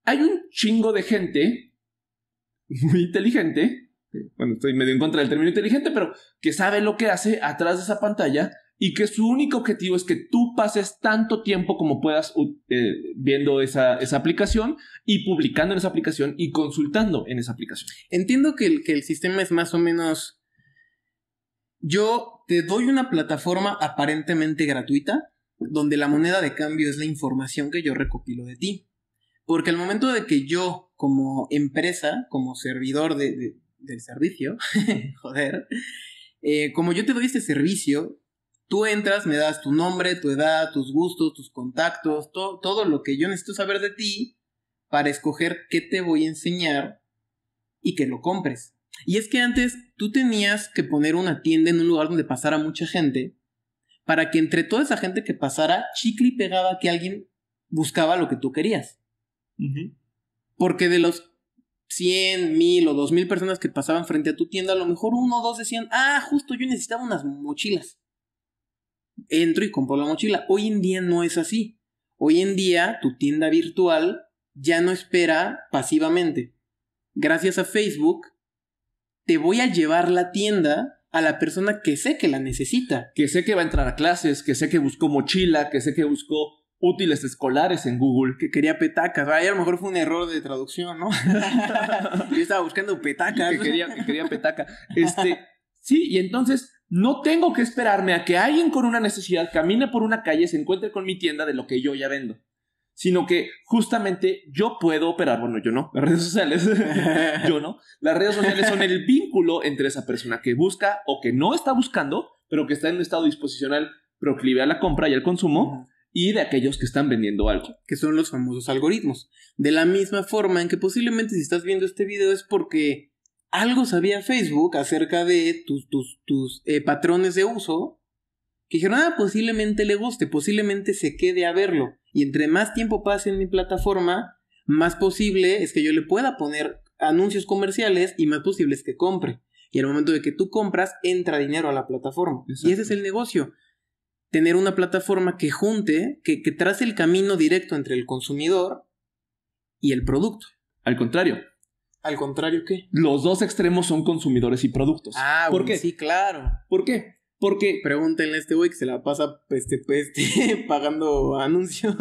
Hay un chingo de gente muy inteligente. Bueno, estoy medio en contra del término inteligente, pero que sabe lo que hace atrás de esa pantalla y que su único objetivo es que tú pases tanto tiempo como puedas eh, viendo esa, esa, aplicación y publicando en esa aplicación y consultando en esa aplicación. Entiendo que el, que el sistema es más o menos... Yo te doy una plataforma aparentemente gratuita donde la moneda de cambio es la información que yo recopilo de ti. Porque al momento de que yo, como empresa, como servidor del servicio, joder, eh, como yo te doy este servicio, Tú entras, me das tu nombre, tu edad, tus gustos, tus contactos, todo lo que yo necesito saber de ti para escoger qué te voy a enseñar y que lo compres. Y es que antes tú tenías que poner una tienda en un lugar donde pasara mucha gente para que entre toda esa gente que pasara, chicle pegaba que alguien buscaba lo que tú querías. Porque de los 100, 1000 o 2000 personas que pasaban frente a tu tienda, a lo mejor uno o dos decían, ah, justo yo necesitaba unas mochilas entro y compro la mochila. Hoy en día no es así. Hoy en día tu tienda virtual ya no espera pasivamente. Gracias a Facebook, te voy a llevar la tienda a la persona que sé que la necesita. Que sé que va a entrar a clases, que sé que buscó mochila, que sé que buscó útiles escolares en Google. Que quería petacas. a lo mejor fue un error de traducción, ¿no? Yo estaba buscando petacas. Que quería, que quería petaca. Este, sí, y entonces no tengo que esperarme a que alguien con una necesidad camine por una calle y se encuentre con mi tienda de lo que yo ya vendo, sino que justamente yo puedo operar, bueno, yo no, las redes sociales, yo no, las redes sociales son el vínculo entre esa persona que busca o que no está buscando, pero que está en un estado disposicional proclive a la compra y al consumo, y de aquellos que están vendiendo algo. Que son los famosos algoritmos. De la misma forma en que posiblemente si estás viendo este video es porque algo sabía Facebook acerca de tus, tus, tus eh, patrones de uso, que dijeron, ah, posiblemente le guste, posiblemente se quede a verlo. Y entre más tiempo pase en mi plataforma, más posible es que yo le pueda poner anuncios comerciales y más posible es que compre. Y al momento de que tú compras, entra dinero a la plataforma. Y ese es el negocio. Tener una plataforma que junte, que, que trace el camino directo entre el consumidor y el producto. Al contrario, al contrario que. Los dos extremos son consumidores y productos. Ah, ¿por qué? Sí, claro. ¿Por qué? Porque. Pregúntenle a este güey que se la pasa este, peste peste pagando anuncios.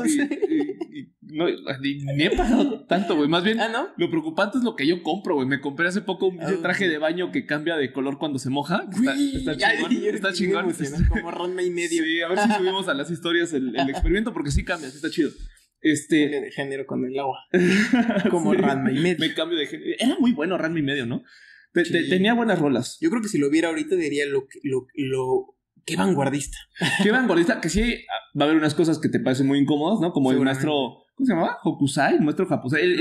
no, ni, he pagado tanto, güey. Más bien, ah, no? lo preocupante es lo que yo compro, güey. Me compré hace poco un ah, traje de baño que cambia de color cuando se moja. está, chingón. está chingón. Como ronda y medio. Sí, a ver si subimos a las historias el, el experimento porque sí cambia, sí está chido. Este. de género con el agua. Como sí. y medio. Me cambio de género. Era muy bueno Random y medio, ¿no? tenía buenas rolas. Yo creo que si lo viera ahorita diría lo. lo, lo qué vanguardista. Qué vanguardista, que sí ah, va a haber unas cosas que te parecen muy incómodas, ¿no? Como el maestro. ¿Cómo se llamaba? Hokusai, el maestro Hokusai.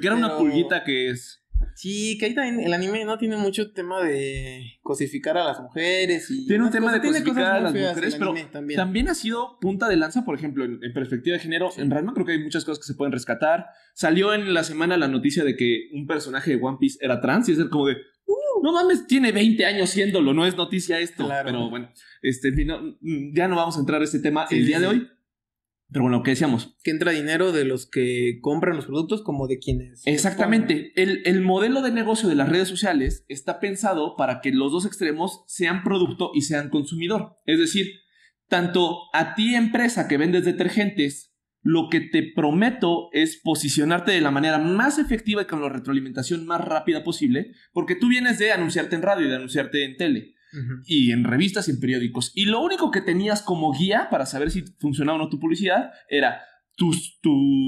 que, era una pulguita que es. Sí, que ahí también el anime no tiene mucho tema de cosificar a las mujeres. tiene un tema de cosificar a las mujeres, pero también. ha sido punta de lanza, por ejemplo, en, perspectiva de género. En realidad creo que hay muchas cosas que se pueden rescatar. Salió en la semana la noticia de que un personaje de One Piece era trans y es como de... Uh, no mames, tiene 20 años siéndolo, no es noticia esto. Pero bueno, este, ya no vamos a entrar a este tema el día de hoy. Pero bueno, ¿qué decíamos? Que entra dinero de los que compran los productos como de quienes. Exactamente. El, el, modelo de negocio de las redes sociales está pensado para que los dos extremos sean producto y sean consumidor. Es decir, tanto a ti empresa que vendes detergentes, lo que te prometo es posicionarte de la manera más efectiva y con la retroalimentación más rápida posible, porque tú vienes de anunciarte en radio y de anunciarte en tele y en revistas y en periódicos. Y lo único que tenías como guía para saber si funcionaba o no tu publicidad era tu,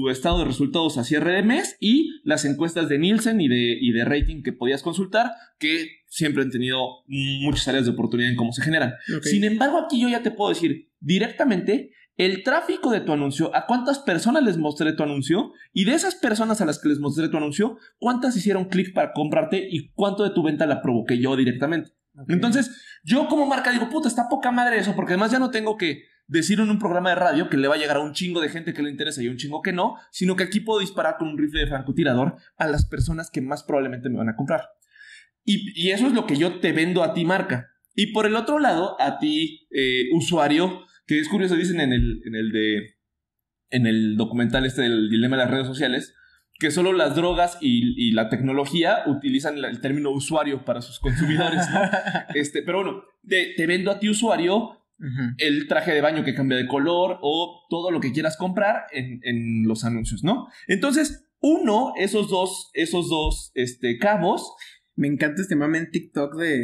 estado de resultados a cierre de mes y las encuestas de Nielsen y de, y de rating que podías consultar, que siempre han tenido muchas áreas de oportunidad en cómo se generan. Sin embargo, aquí yo ya te puedo decir directamente el tráfico de tu anuncio, a cuántas personas les mostré tu anuncio y de esas personas a las que les mostré tu anuncio, cuántas hicieron clic para comprarte y cuánto de tu venta la provoqué yo directamente. Entonces, yo como marca digo, puta, está poca madre eso, porque además ya no tengo que decir en un programa de radio que le va a llegar a un chingo de gente que le interesa y a un chingo que no, sino que aquí puedo disparar con un rifle de francotirador a las personas que más probablemente me van a comprar. Y, eso es lo que yo te vendo a ti, marca. Y por el otro lado, a ti, eh, usuario, que es curioso, dicen en el, en el de en el documental este del dilema de las redes sociales, que solo las drogas y, la tecnología utilizan el término usuario para sus consumidores, ¿no? este, pero bueno, te, vendo a ti usuario el traje de baño que cambia de color o todo lo que quieras comprar en, los anuncios, ¿no? Entonces, uno, esos dos, esos dos este, cabos. Me encanta este mame en TikTok del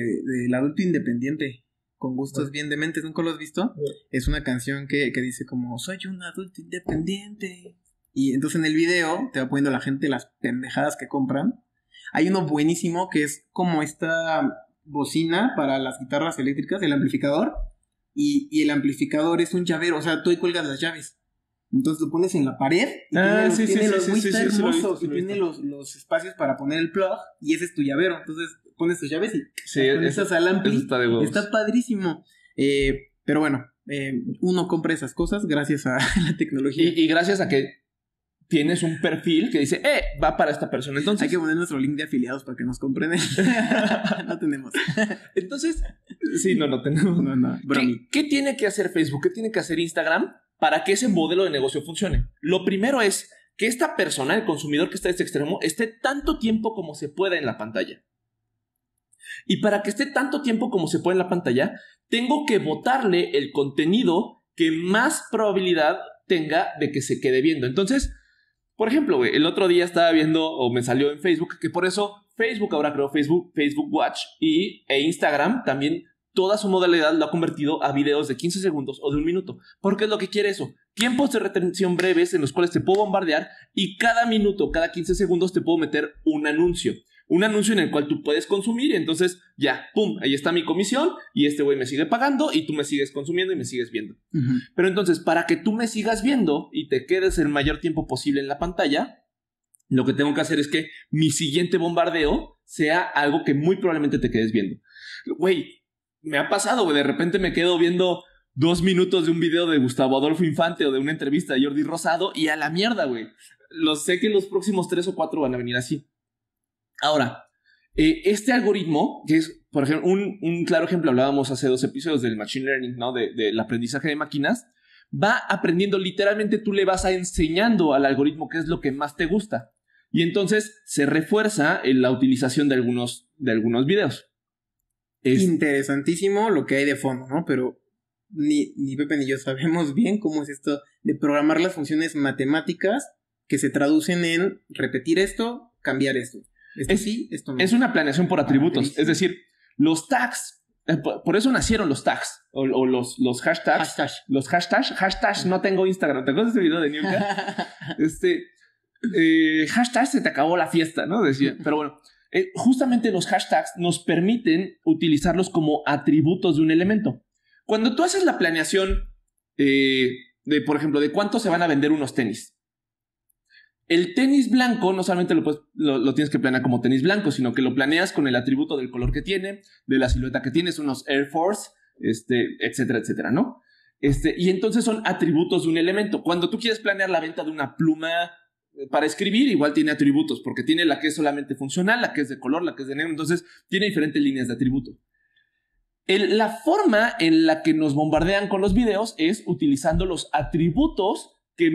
de, adulto independiente. Con gustos bien bien dementes, ¿nunca lo has visto? Es una canción que dice como, soy un adulto independiente. Y entonces en el video te va poniendo la gente las pendejadas que compran. Hay uno buenísimo que es como esta bocina para las guitarras eléctricas, el amplificador. Y, el amplificador es un llavero, o sea, tú ahí cuelgas las llaves. Entonces lo pones en la pared ah, tiene los, sí, tiene sí, los tiene los, espacios para poner el plug y ese es tu llavero. Entonces pones tus llaves y esa al ampli. Está, padrísimo. Eh, pero bueno, eh, uno compra esas cosas gracias a la tecnología. y gracias a que tienes un perfil que dice, eh, va para esta persona. Entonces, hay que poner nuestro link de afiliados para que nos compren. no tenemos. Entonces, sí, no, no tenemos. No, no. ¿Qué, tiene que hacer Facebook? ¿Qué tiene que hacer Instagram para que ese modelo de negocio funcione? Lo primero es que esta persona, el consumidor que está en este extremo, esté tanto tiempo como se pueda en la pantalla. Y para que esté tanto tiempo como se pueda en la pantalla, tengo que votarle el contenido que más probabilidad tenga de que se quede viendo. Entonces, por ejemplo, el otro día estaba viendo o me salió en Facebook que por eso Facebook ahora creo Facebook, Facebook Watch y, e Instagram también toda su modalidad lo ha convertido a videos de 15 segundos o de un minuto. Porque es lo que quiere eso. Tiempos de retención breves en los cuales te puedo bombardear y cada minuto, cada 15 segundos te puedo meter un anuncio un anuncio en el cual tú puedes consumir y entonces ya, pum, ahí está mi comisión y este güey me sigue pagando y tú me sigues consumiendo y me sigues viendo. Pero entonces, para que tú me sigas viendo y te quedes el mayor tiempo posible en la pantalla, lo que tengo que hacer es que mi siguiente bombardeo sea algo que muy probablemente te quedes viendo. Güey, me ha pasado, güey, de repente me quedo viendo dos minutos de un video de Gustavo Adolfo Infante o de una entrevista de Jordi Rosado y a la mierda, güey. Lo sé que los próximos tres o cuatro van a venir así. Ahora, eh, este algoritmo, que es, por ejemplo, un, claro ejemplo, hablábamos hace dos episodios del Machine Learning, ¿no? del aprendizaje de máquinas, va aprendiendo, literalmente tú le vas a enseñando al algoritmo qué es lo que más te gusta. Y entonces se refuerza en la utilización de algunos, de algunos videos. Es interesantísimo lo que hay de fondo, ¿no? Pero ni, ni Pepe ni yo sabemos bien cómo es esto de programar las funciones matemáticas que se traducen en repetir esto, cambiar esto es, una planeación por ah, atributos. Es decir, los tags eh, por eso nacieron los tags o, los, hashtags. Los hashtags. Hashtags no tengo Instagram. ¿Te acuerdas de ese video de Newca? este. Eh, hashtag se te acabó la fiesta, ¿no? Decía. Pero bueno, eh, justamente los hashtags nos permiten utilizarlos como atributos de un elemento. Cuando tú haces la planeación eh, de, por ejemplo, de cuánto se van a vender unos tenis, el tenis blanco no solamente lo, lo, tienes que planear como tenis blanco, sino que lo planeas con el atributo del color que tiene, de la silueta que tiene, unos Air Force, este, etcétera, etcétera, ¿no? Este, y entonces son atributos de un elemento. Cuando tú quieres planear la venta de una pluma eh, para escribir, igual tiene atributos, porque tiene la que es solamente funcional, la que es de color, la que es de negro, entonces tiene diferentes líneas de atributo. la forma en la que nos bombardean con los videos es utilizando los atributos que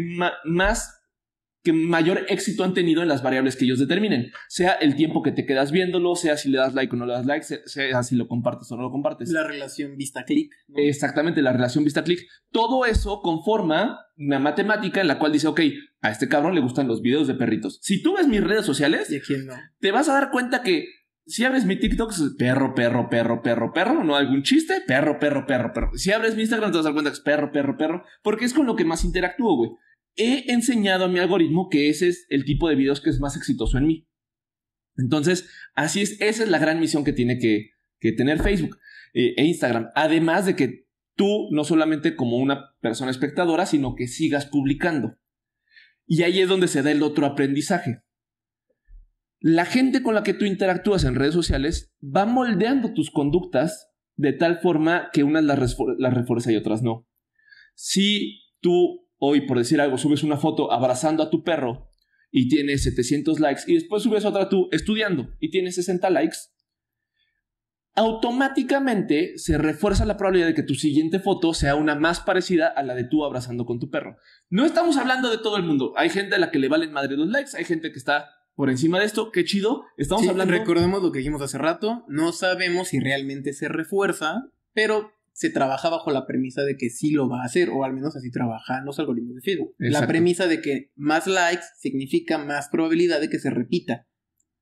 más que mayor éxito han tenido en las variables que ellos determinen, sea el tiempo que te quedas viéndolo, sea si le das like o no le das like, sea si lo compartes o no lo compartes. La relación vista-clic. Exactamente, la relación vista-clic. Todo eso conforma una matemática en la cual dice, ok, a este cabrón le gustan los videos de perritos. Si tú ves mis redes sociales, te vas a dar cuenta que si abres mi TikTok, es perro, perro, perro, perro, perro, no algún chiste, perro, perro, perro, perro. Si abres mi Instagram, te vas a dar cuenta que es perro, perro, perro, porque es con lo que más interactúo, güey he enseñado a mi algoritmo que ese es el tipo de videos que es más exitoso en mí. Entonces, así es, esa es la gran misión que tiene que, tener Facebook eh, e Instagram. Además de que tú no solamente como una persona espectadora, sino que sigas publicando. Y ahí es donde se da el otro aprendizaje. La gente con la que tú interactúas en redes sociales va moldeando tus conductas de tal forma que unas las refuerza y otras no. Si tú hoy, por decir algo, subes una foto abrazando a tu perro y tienes 700 likes y después subes otra tú estudiando y tienes 60 likes, automáticamente se refuerza la probabilidad de que tu siguiente foto sea una más parecida a la de tú abrazando con tu perro. No estamos hablando de todo el mundo. Hay gente a la que le valen madre los likes, hay gente que está por encima de esto, qué chido. Estamos hablando. Recordemos lo que dijimos hace rato. No sabemos si realmente se refuerza, pero se trabaja bajo la premisa de que sí lo va a hacer, o al menos así trabajan los algoritmos de Facebook. La premisa de que más likes significa más probabilidad de que se repita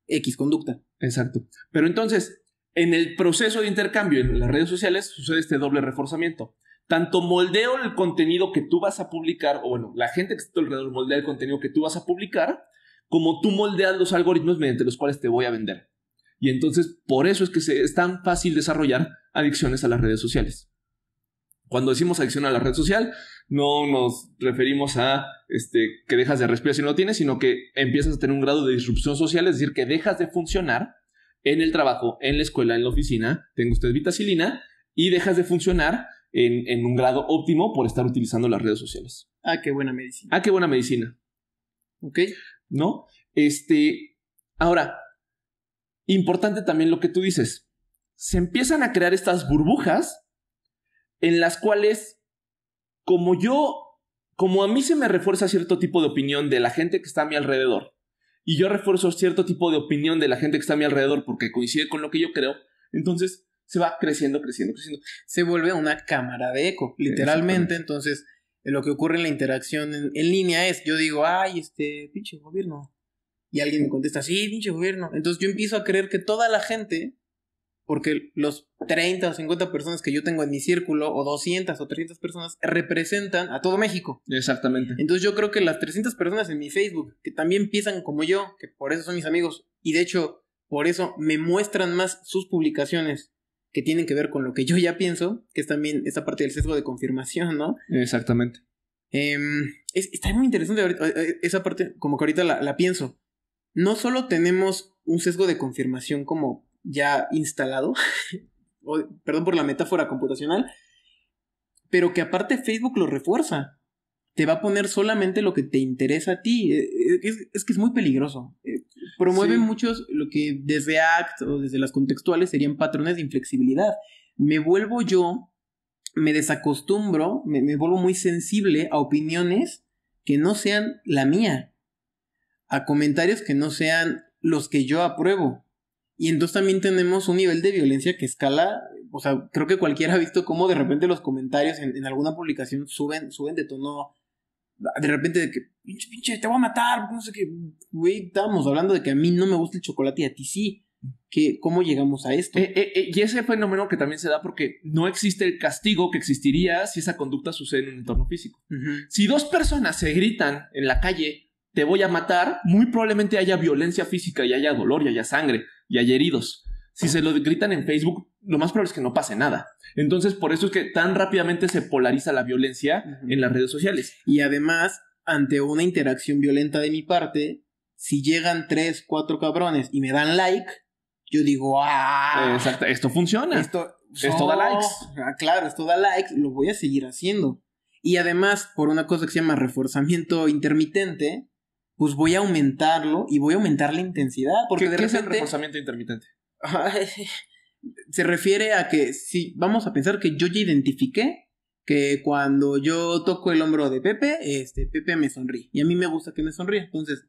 X conducta. Exacto. Pero entonces, en el proceso de intercambio en las redes sociales sucede este doble reforzamiento. Tanto moldeo el contenido que tú vas a publicar, o bueno, la gente que está alrededor moldea el contenido que tú vas a publicar, como tú moldeas los algoritmos mediante los cuales te voy a vender. Y entonces por eso es que es tan fácil desarrollar adicciones a las redes sociales. Cuando decimos adicción a la red social, no nos referimos a este, que dejas de respirar si no lo tienes, sino que empiezas a tener un grado de disrupción social, es decir, que dejas de funcionar en el trabajo, en la escuela, en la oficina, tengo usted vitacilina, y dejas de funcionar en, un grado óptimo por estar utilizando las redes sociales. Ah, qué buena medicina. Ah, qué buena medicina. Ok. ¿No? Este, ahora, importante también lo que tú dices. Se empiezan a crear estas burbujas en las cuales, como yo, como a mí se me refuerza cierto tipo de opinión de la gente que está a mi alrededor, y yo refuerzo cierto tipo de opinión de la gente que está a mi alrededor porque coincide con lo que yo creo, entonces se va creciendo, creciendo, creciendo. Se vuelve una cámara de eco, literalmente. Entonces, lo que ocurre en la interacción en, línea es, yo digo, ay, este, pinche gobierno, y alguien me contesta, sí, pinche gobierno. Entonces yo empiezo a creer que toda la gente, porque los 30 o 50 personas que yo tengo en mi círculo, o 200 o 300 personas, representan a todo México. Exactamente. Entonces yo creo que las 300 personas en mi Facebook, que también piensan como yo, que por eso son mis amigos, y de hecho por eso me muestran más sus publicaciones que tienen que ver con lo que yo ya pienso, que es también esa parte del sesgo de confirmación, ¿no? Exactamente. Em, es, está muy interesante eh, eh, esa parte, como que ahorita la pienso no solo tenemos un sesgo de confirmación como ya instalado, perdón por la metáfora computacional, pero que aparte Facebook lo refuerza. Te va a poner solamente lo que te interesa a ti. E, e, es, que es muy peligroso. Eh, promueve muchos lo que desde ACT o desde las contextuales serían patrones de inflexibilidad. Me vuelvo yo, me desacostumbro, me vuelvo muy sensible a opiniones que no sean la mía a comentarios que no sean los que yo apruebo. Y entonces también tenemos un nivel de violencia que escala, o sea, creo que cualquiera ha visto cómo de repente los comentarios en, alguna publicación suben, suben de tono, de repente de que, pinche, pinche, te voy a matar, no sé qué, güey, estábamos hablando de que a mí no me gusta el chocolate y a ti sí. ¿Cómo llegamos a esto? Eh, eh, eh, y ese fenómeno que también se da porque no existe el castigo que existiría si esa conducta sucede en un entorno físico. Si dos personas se gritan en la calle te voy a matar, muy probablemente haya violencia física y haya dolor y haya sangre y haya heridos. Si se lo gritan en Facebook, lo más probable es que no pase nada. Entonces, por eso es que tan rápidamente se polariza la violencia en las redes sociales. Y además, ante una interacción violenta de mi parte, si llegan tres, cuatro cabrones y me dan like, yo digo, ah, Exacto, esto funciona. Esto, esto da likes. Ah, claro, esto da likes, lo voy a seguir haciendo. Y además, por una cosa que se llama reforzamiento intermitente, pues voy a aumentarlo y voy a aumentar la intensidad. Porque de repente, es reforzamiento intermitente? se refiere a que si vamos a pensar que yo ya identifiqué que cuando yo toco el hombro de Pepe, este Pepe me sonríe y a mí me gusta que me sonríe, entonces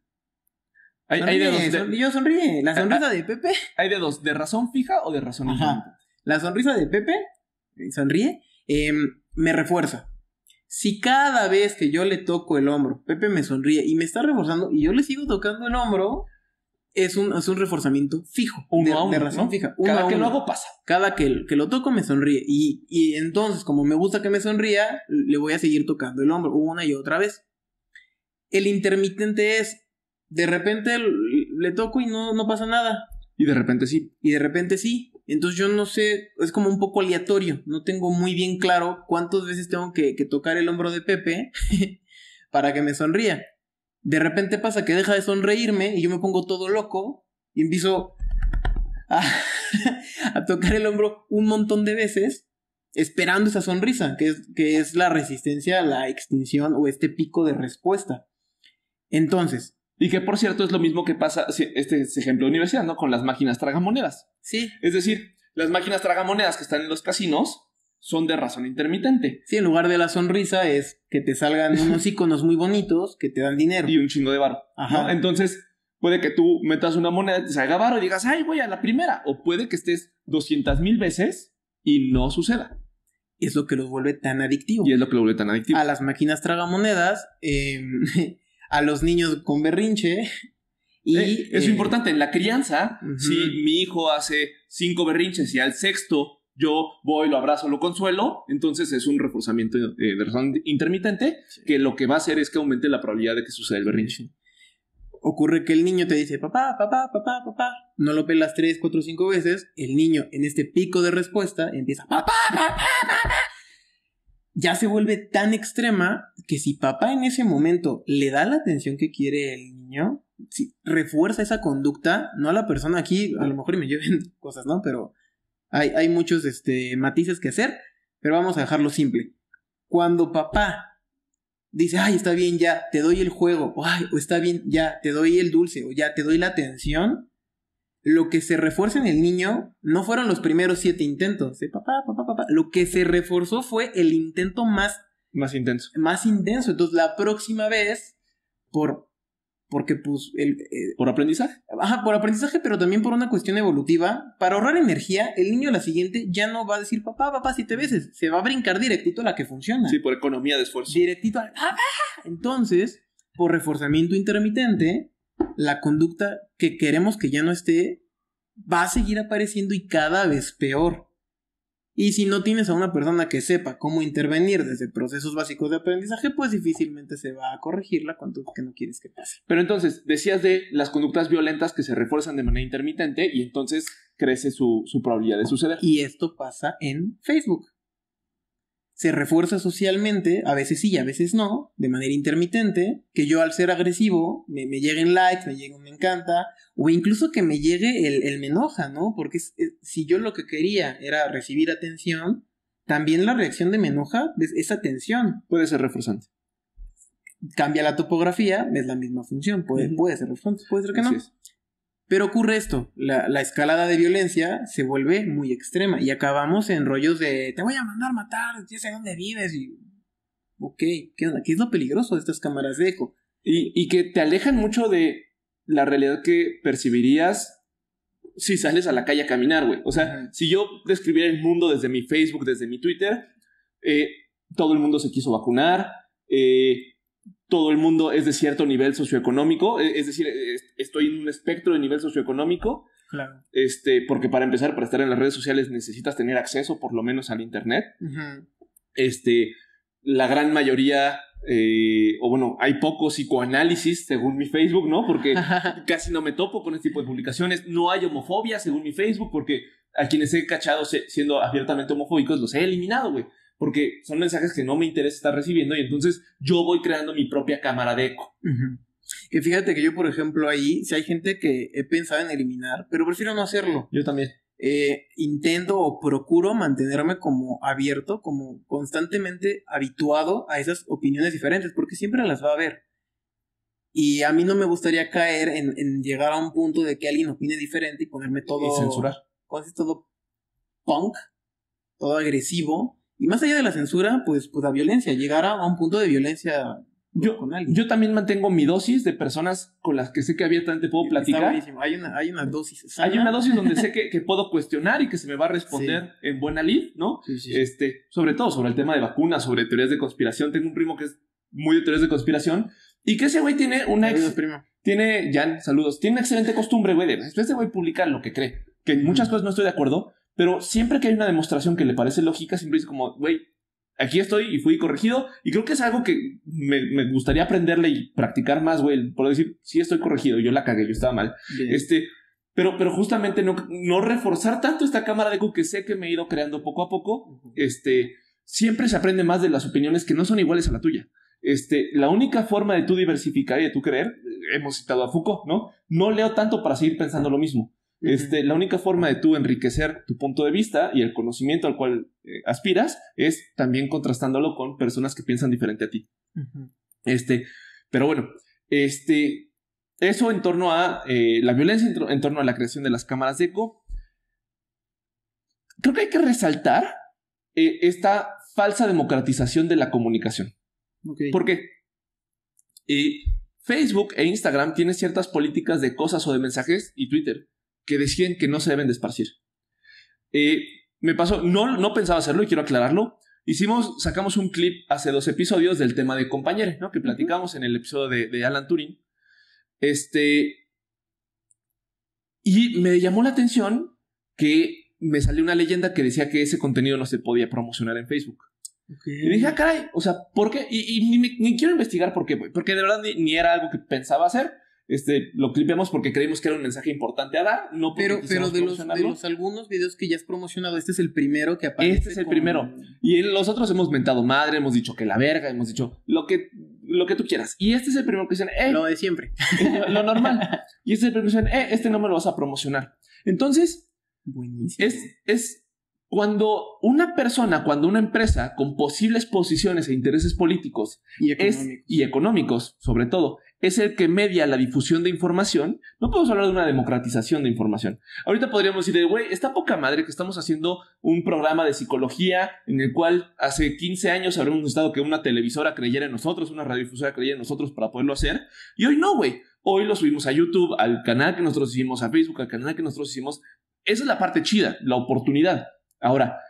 hay, de dos, yo sonríe, la ah, sonrisa ah, de Pepe. Hay de dos, de razón fija o de razón intermitente. La sonrisa de Pepe, eh, sonríe, em, me refuerza. Si cada vez que yo le toco el hombro, Pepe me sonríe y me está reforzando y yo le sigo tocando el hombro, es un, es un reforzamiento fijo. una de, razón fija. cada que lo hago pasa. Cada que, que lo toco me sonríe. Y, y, entonces, como me gusta que me sonría, le voy a seguir tocando el hombro una y otra vez. El intermitente es, de repente le toco y no, no pasa nada. Y de repente sí. Y de repente sí. Entonces yo no sé, es como un poco aleatorio, no tengo muy bien claro cuántas veces tengo que, tocar el hombro de Pepe para que me sonría. De repente pasa que deja de sonreírme y yo me pongo todo loco y empiezo a, tocar el hombro un montón de veces esperando esa sonrisa, que es, que es la resistencia a la extinción o este pico de respuesta. Entonces, y que, por cierto, es lo mismo que pasa, este es ejemplo de universidad, ¿no? Con las máquinas tragamonedas. Sí. Es decir, las máquinas tragamonedas que están en los casinos son de razón intermitente. Sí, en lugar de la sonrisa es que te salgan unos iconos muy bonitos que te dan dinero. Y un chingo de barro. Ajá. Entonces, puede que tú metas una moneda, y te salga barro y digas, ay, voy a la primera. O puede que estés 200 mil veces y no suceda. Es lo que lo vuelve tan adictivo. Y es lo que lo vuelve tan adictivo. A las máquinas tragamonedas, eh, a los niños con berrinche. Y, eh, es eh, importante, en la crianza, si mi hijo hace cinco berrinches y al sexto yo voy, lo abrazo, lo consuelo, entonces es un reforzamiento eh, de intermitente que lo que va a hacer es que aumente la probabilidad de que suceda el berrinche. Ocurre que el niño te dice, papá, papá, papá, papá, no lo pelas tres, cuatro, cinco veces, el niño en este pico de respuesta empieza, papá, papá, papá, ya se vuelve tan extrema que si papá en ese momento le da la atención que quiere el niño, si refuerza esa conducta, no a la persona aquí, a lo mejor me lleven cosas, ¿no? Pero hay, hay muchos este, matices que hacer, pero vamos a dejarlo simple. Cuando papá dice, ay, está bien, ya, te doy el juego, o, ay, o está bien, ya, te doy el dulce, o ya, te doy la atención, lo que se refuerza en el niño no fueron los primeros siete intentos. Papá, papá, papá. Lo que se reforzó fue el intento más... Más intenso. Más intenso. Entonces, la próxima vez, por... Porque, pues... El, eh, ¿Por aprendizaje? Ajá, por aprendizaje, pero también por una cuestión evolutiva. Para ahorrar energía, el niño la siguiente ya no va a decir papá, papá, siete veces. Se va a brincar directito a la que funciona. Sí, por economía de esfuerzo. Directito al... Ah, ah, ah". Entonces, por reforzamiento intermitente la conducta que queremos que ya no esté va a seguir apareciendo y cada vez peor. Y si no tienes a una persona que sepa cómo intervenir desde procesos básicos de aprendizaje, pues difícilmente se va a corregir la conducta que no quieres que pase. Pero entonces, decías de las conductas violentas que se refuerzan de manera intermitente y entonces crece su, su probabilidad de oh, suceder. Y esto pasa en Facebook se refuerza socialmente, a veces sí, a veces no, de manera intermitente, que yo al ser agresivo me, me lleguen likes, me lleguen me encanta, o incluso que me llegue el, el me ¿no? Porque si yo lo que quería era recibir atención, también la reacción de me enoja es, atención. Puede ser reforzante. Cambia la topografía, es la misma función, puede, puede ser reforzante, puede ser que no. Pero ocurre esto, la, la, escalada de violencia se vuelve muy extrema y acabamos en rollos de te voy a mandar matar, ya sé dónde vives y... Ok, ¿qué, onda? ¿Qué es lo peligroso de estas cámaras de eco? Y, y que te alejan mucho de la realidad que percibirías si sales a la calle a caminar, güey. O sea, si yo describiera el mundo desde mi Facebook, desde mi Twitter, eh, todo el mundo se quiso vacunar, eh, todo el mundo es de cierto nivel socioeconómico, e, es decir, e, estoy en un espectro de nivel socioeconómico. Claro. Este, porque para empezar, para estar en las redes sociales necesitas tener acceso por lo menos al Internet. Este, la gran mayoría, eh, o bueno, hay poco psicoanálisis según mi Facebook, ¿no? Porque casi no me topo con este tipo de publicaciones. No hay homofobia según mi Facebook, porque a quienes he cachado siendo abiertamente homofóbicos los he eliminado, güey porque son mensajes que no me interesa estar recibiendo y entonces yo voy creando mi propia cámara de eco. Que fíjate que yo, por ejemplo, ahí, si hay gente que he pensado en eliminar, pero prefiero no hacerlo. Yo también. Eh, intento o procuro mantenerme como abierto, como constantemente habituado a esas opiniones diferentes, porque siempre las va a haber. Y a mí no me gustaría caer en, en llegar a un punto de que alguien opine diferente y ponerme todo. Y censurar. Todo punk, todo agresivo y más allá de la censura, pues, pues la violencia, llegar a un punto de violencia yo, con alguien. Yo también mantengo mi dosis de personas con las que sé que abiertamente puedo platicar. Está buenísimo. Hay una, hay una dosis. Hay una dosis donde sé que, que, puedo cuestionar y que se me va a responder en buena lid, ¿no? Sí, sí, este, sobre todo sobre el tema de vacunas, sobre teorías de conspiración. Tengo un primo que es muy de teorías de conspiración y que ese güey tiene una. ex, primo. Tiene, Jan, saludos. Tiene una excelente costumbre, güey, de pues, este güey publicar lo que cree. Que en muchas mm. cosas no estoy de acuerdo, pero siempre que hay una demostración que le parece lógica, siempre dice como, güey, aquí estoy y fui corregido. Y creo que es algo que me, gustaría aprenderle y practicar más, güey. Por decir, sí estoy corregido, yo la cagué, yo estaba mal. Este, pero, pero justamente no, no reforzar tanto esta cámara de eco que sé que me he ido creando poco a poco. Este, siempre se aprende más de las opiniones que no son iguales a la tuya. Este, la única forma de tú diversificar y de tú creer, hemos citado a Foucault, ¿no? No leo tanto para seguir pensando lo mismo este, la única forma de tú enriquecer tu punto de vista y el conocimiento al cual eh, aspiras es también contrastándolo con personas que piensan diferente a ti. Este, pero bueno, este, eso en torno a eh, la violencia, en, torno a la creación de las cámaras de eco. Creo que hay que resaltar eh, esta falsa democratización de la comunicación. Okay. Porque Facebook e Instagram tienen ciertas políticas de cosas o de mensajes y Twitter que decían que no se deben de esparcir. Eh, me pasó, no, no pensaba hacerlo y quiero aclararlo. Hicimos, sacamos un clip hace dos episodios del tema de compañeros, ¿no? Que platicamos en el episodio de, Alan Turing. Este. Y me llamó la atención que me salió una leyenda que decía que ese contenido no se podía promocionar en Facebook. Y dije, ah, caray, o sea, ¿por qué? Y, ni, quiero investigar por qué, porque de verdad ni, era algo que pensaba hacer este, lo clipeamos porque creímos que era un mensaje importante a dar, no Pero, pero de, los, de los algunos videos que ya has promocionado, este es el primero que aparece. Este es el primero. Y en los otros hemos mentado madre, hemos dicho que la verga, hemos dicho lo que, lo que tú quieras. Y este es el primero que dicen, eh. Lo de siempre. lo normal. y este es el primero que dicen, eh, este no me lo vas a promocionar. Entonces, es, es cuando una persona, cuando una empresa con posibles posiciones e intereses políticos y económicos, y económicos sobre todo, es el que media la difusión de información, no podemos hablar de una democratización de información. Ahorita podríamos decir, güey, está poca madre que estamos haciendo un programa de psicología en el cual hace 15 años habríamos estado que una televisora creyera en nosotros, una radiodifusora creyera en nosotros para poderlo hacer. Y hoy no, güey. Hoy lo subimos a YouTube, al canal que nosotros hicimos, a Facebook, al canal que nosotros hicimos. Esa es la parte chida, la oportunidad. Ahora,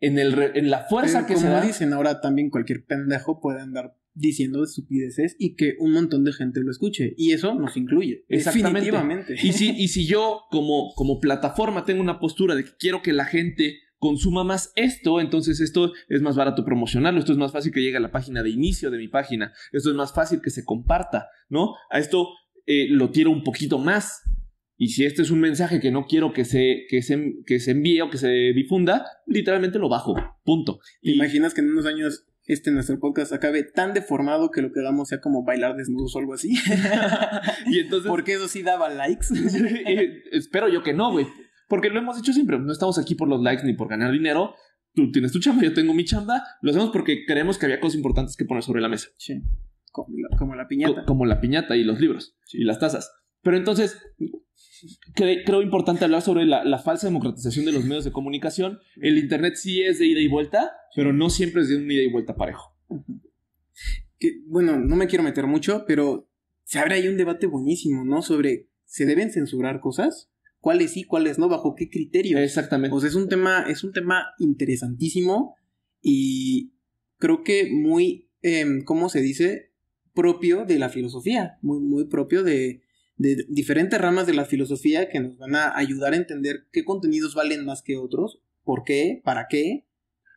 en, la fuerza que se da. dicen ahora también cualquier pendejo puede andar diciendo estupideces y que un montón de gente lo escuche. Y eso nos incluye. Exactamente. Definitivamente. Y si, y si yo, como, como plataforma, tengo una postura de que quiero que la gente consuma más esto, entonces esto es más barato promocionarlo, esto es más fácil que llegue a la página de inicio de mi página, esto es más fácil que se comparta, ¿no? A esto eh, lo tiro un poquito más. Y si este es un mensaje que no quiero que se, que se, que se envíe o que se difunda, literalmente lo bajo. Punto. ¿Te imaginas que en unos años este nuestro podcast acabe tan deformado que lo que hagamos sea como bailar desnudos o algo así. y entonces. Porque eso sí daba likes. espero yo que no, güey. Porque lo hemos dicho siempre. No estamos aquí por los likes ni por ganar dinero. Tú tienes tu chamba, yo tengo mi chamba. Lo hacemos porque creemos que había cosas importantes que poner sobre la mesa. Sí. Como la, piñata. como la piñata y los libros y las tazas. Pero entonces, creo importante hablar sobre la, falsa democratización de los medios de comunicación. El Internet sí es de ida y vuelta, pero no siempre es de un ida y vuelta parejo. bueno, no me quiero meter mucho, pero se abre ahí un debate buenísimo, ¿no? Sobre, ¿se deben censurar cosas? ¿Cuáles sí, cuáles no? ¿Bajo qué criterio? Exactamente. pues es un tema, es un tema interesantísimo y creo que muy, em, ¿cómo se dice? Propio de la filosofía, muy, muy propio de, de diferentes ramas de la filosofía que nos van a ayudar a entender qué contenidos valen más que otros, por qué, para qué,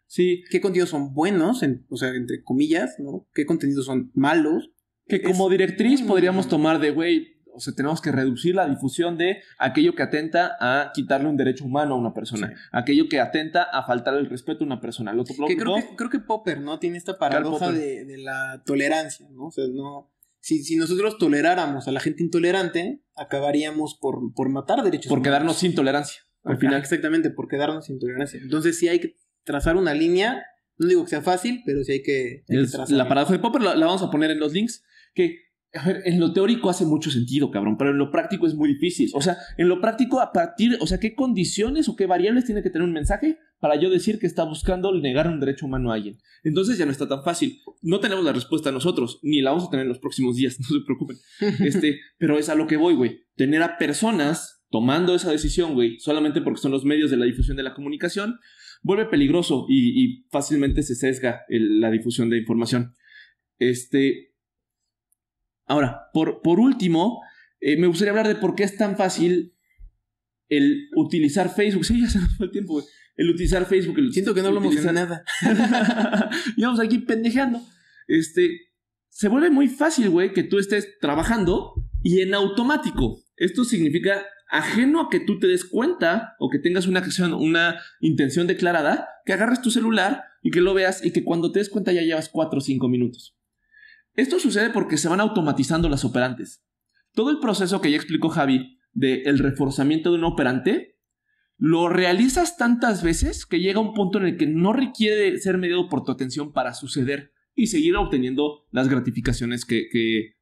sí. qué contenidos son buenos, o sea, entre comillas, ¿no? qué contenidos son malos. Que como directriz podríamos tomar de, güey, o sea, tenemos que reducir la difusión de aquello que atenta a quitarle un derecho humano a una persona, aquello que atenta a faltarle el respeto a una persona. creo, que, creo que Popper, ¿no? Tiene esta paradoja de, de, la tolerancia, ¿no? O sea, no, si, si, nosotros toleráramos a la gente intolerante, acabaríamos por, por matar derechos Por quedarnos sin tolerancia, al final. Exactamente, por quedarnos sin tolerancia. Entonces sí hay que trazar una línea, no digo que sea fácil, pero sí hay que, La paradoja de Popper la, la, vamos a poner en los links, que a ver, en lo teórico hace mucho sentido, cabrón, pero en lo práctico es muy difícil. O sea, en lo práctico, a partir, o sea, ¿qué condiciones o qué variables tiene que tener un mensaje para yo decir que está buscando negar un derecho humano a alguien. Entonces ya no está tan fácil. No tenemos la respuesta nosotros, ni la vamos a tener en los próximos días, no se preocupen. Este, pero es a lo que voy, güey. Tener a personas tomando esa decisión, güey, solamente porque son los medios de la difusión de la comunicación, vuelve peligroso y, fácilmente se sesga la difusión de información. Este. Ahora, por, por último, eh, me gustaría hablar de por qué es tan fácil el utilizar Facebook. Sí, ya se nos fue el tiempo, güey el utilizar Facebook. El Siento que no hablamos de nada. vamos aquí pendejeando Este, se vuelve muy fácil, güey, que tú estés trabajando y en automático. Esto significa ajeno a que tú te des cuenta o que tengas una acción, una intención declarada, que agarres tu celular y que lo veas y que cuando te des cuenta ya llevas 4 o 5 minutos. Esto sucede porque se van automatizando las operantes. Todo el proceso que ya explicó Javi De el reforzamiento de un operante lo realizas tantas veces que llega un punto en el que no requiere ser medido por tu atención para suceder y seguir obteniendo las gratificaciones que,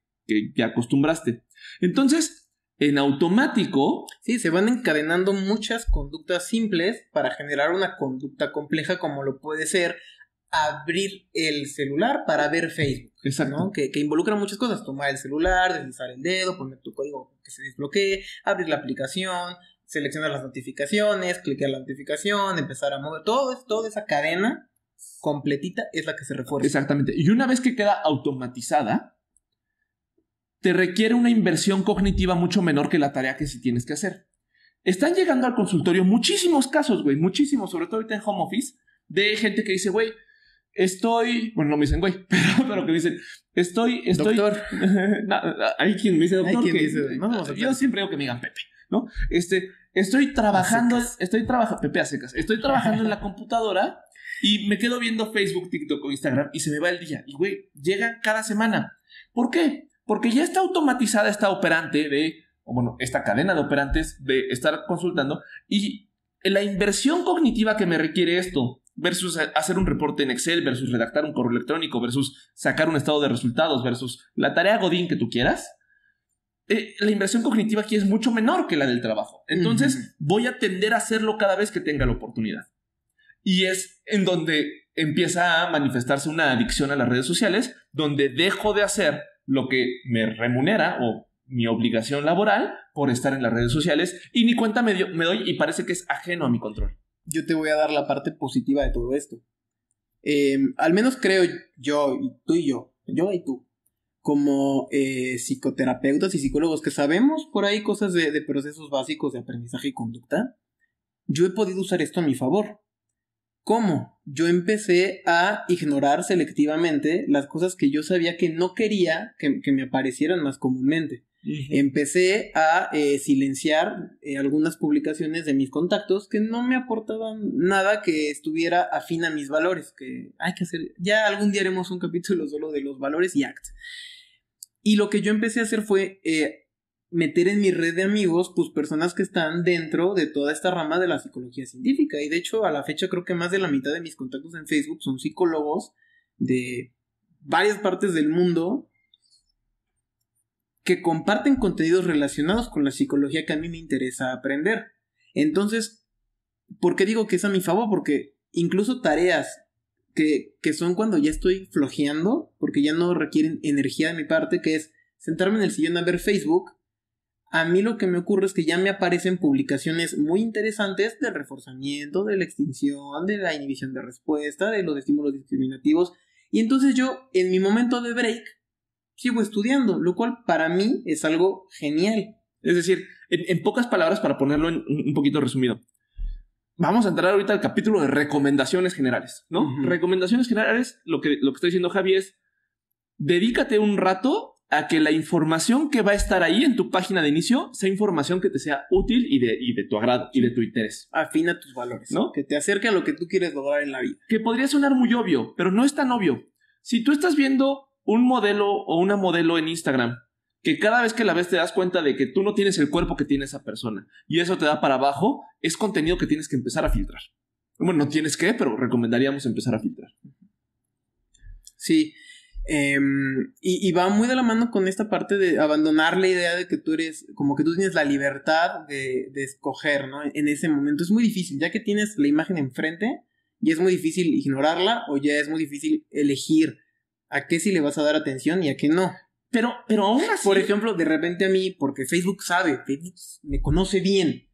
que, acostumbraste. Entonces, en automático... Sí, se van encadenando muchas conductas simples para generar una conducta compleja como lo puede ser abrir el celular para ver Facebook. Exacto. ¿no? Que, que, involucra muchas cosas, tomar el celular, deslizar el dedo, poner tu código que se desbloquee, abrir la aplicación, seleccionar las notificaciones, cliquear la notificación, empezar a mover. Todo toda esa cadena completita es la que se refuerza. Exactamente. Y una vez que queda automatizada, te requiere una inversión cognitiva mucho menor que la tarea que si tienes que hacer. Están llegando al consultorio muchísimos casos, güey, muchísimos, sobre todo ahorita en home office, de gente que dice, güey, estoy, bueno, no me dicen, güey, pero, que dicen, estoy, estoy... Doctor. hay quien me dice doctor. Hay quien dice, no, yo siempre digo que me digan Pepe, ¿no? Este, Estoy trabajando, estoy trabajando, Pepe estoy trabajando en la computadora y me quedo viendo Facebook, TikTok o Instagram y se me va el día. Y güey, llega cada semana. ¿Por qué? Porque ya está automatizada esta operante de, o bueno, esta cadena de operantes de estar consultando y la inversión cognitiva que me requiere esto versus hacer un reporte en Excel, versus redactar un correo electrónico, versus sacar un estado de resultados, versus la tarea Godín que tú quieras, eh, la inversión cognitiva aquí es mucho menor que la del trabajo. Entonces, voy a tender a hacerlo cada vez que tenga la oportunidad. Y es en donde empieza a manifestarse una adicción a las redes sociales, donde dejo de hacer lo que me remunera o mi obligación laboral por estar en las redes sociales y ni cuenta me, doy y parece que es ajeno a mi control. Yo te voy a dar la parte positiva de todo esto. Em, al menos creo yo, y tú y yo, yo y tú, como eh, psicoterapeutas y psicólogos que sabemos por ahí cosas de, procesos básicos de aprendizaje y conducta, yo he podido usar esto a mi favor. ¿Cómo? Yo empecé a ignorar selectivamente las cosas que yo sabía que no quería que me aparecieran más comúnmente. Empecé a eh, silenciar eh, algunas publicaciones de mis contactos que no me aportaban nada que estuviera afín a mis valores, que hay que hacer, ya algún día haremos un capítulo solo de los valores y act. Y lo que yo empecé a hacer fue eh, meter en mi red de amigos, pues personas que están dentro de toda esta rama de la psicología científica. Y de hecho, a la fecha creo que más de la mitad de mis contactos en Facebook son psicólogos de varias partes del mundo que comparten contenidos relacionados con la psicología que a mí me interesa aprender. Entonces, ¿por qué digo que es a mi favor? Porque incluso tareas que, que son cuando ya estoy flojeando, porque ya no requieren energía de mi parte, que es sentarme en el sillón a ver Facebook, a mí lo que me ocurre es que ya me aparecen publicaciones muy interesantes del reforzamiento, de la extinción, de la inhibición de respuesta, de los estímulos discriminativos. Y entonces yo, en mi momento de break, sigo estudiando, lo cual para mí es algo genial. Es decir, en, pocas palabras, para ponerlo un poquito resumido, vamos a entrar ahorita al capítulo de recomendaciones generales, ¿no? Recomendaciones generales, lo que, lo que está diciendo Javi es, dedícate un rato a que la información que va a estar ahí en tu página de inicio sea información que te sea útil y de, y de tu agrado y de tu interés. Afina tus valores, ¿no? Que te acerque a lo que tú quieres lograr en la vida. Que podría sonar muy obvio, pero no es tan obvio. Si tú estás viendo un modelo o una modelo en Instagram que cada vez que la ves te das cuenta de que tú no tienes el cuerpo que tiene esa persona y eso te da para abajo, es contenido que tienes que empezar a filtrar. Bueno, no tienes que, pero recomendaríamos empezar a filtrar. Sí. Em, y, va muy de la mano con esta parte de abandonar la idea de que tú eres, como que tú tienes la libertad de, de escoger, ¿no? En ese momento es muy difícil, ya que tienes la imagen enfrente, ya es muy difícil ignorarla o ya es muy difícil elegir a qué sí le vas a dar atención y a qué no. Pero, pero aún así. Por ejemplo, de repente a mí, porque Facebook sabe, Facebook me conoce bien,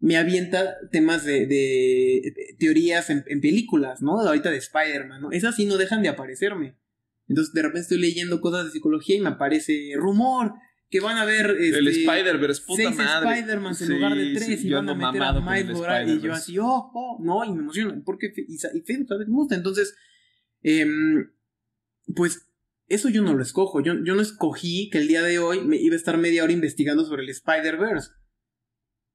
me avienta temas de, teorías en, películas, ¿no? Ahorita de Spider-Man, ¿no? Esas sí no dejan de aparecerme. Entonces, de repente estoy leyendo cosas de psicología y me aparece rumor que van a ver. el este, Spider-Verse, puta seis Spider-Man en lugar de tres y van a meter a Miles Morales. Y yo así, oh, oh, no, y me emociona. Porque, y, y Facebook, Me gusta. Entonces, eh, pues eso yo no lo escojo. Yo, no escogí que el día de hoy me iba a estar media hora investigando sobre el Spider-Verse.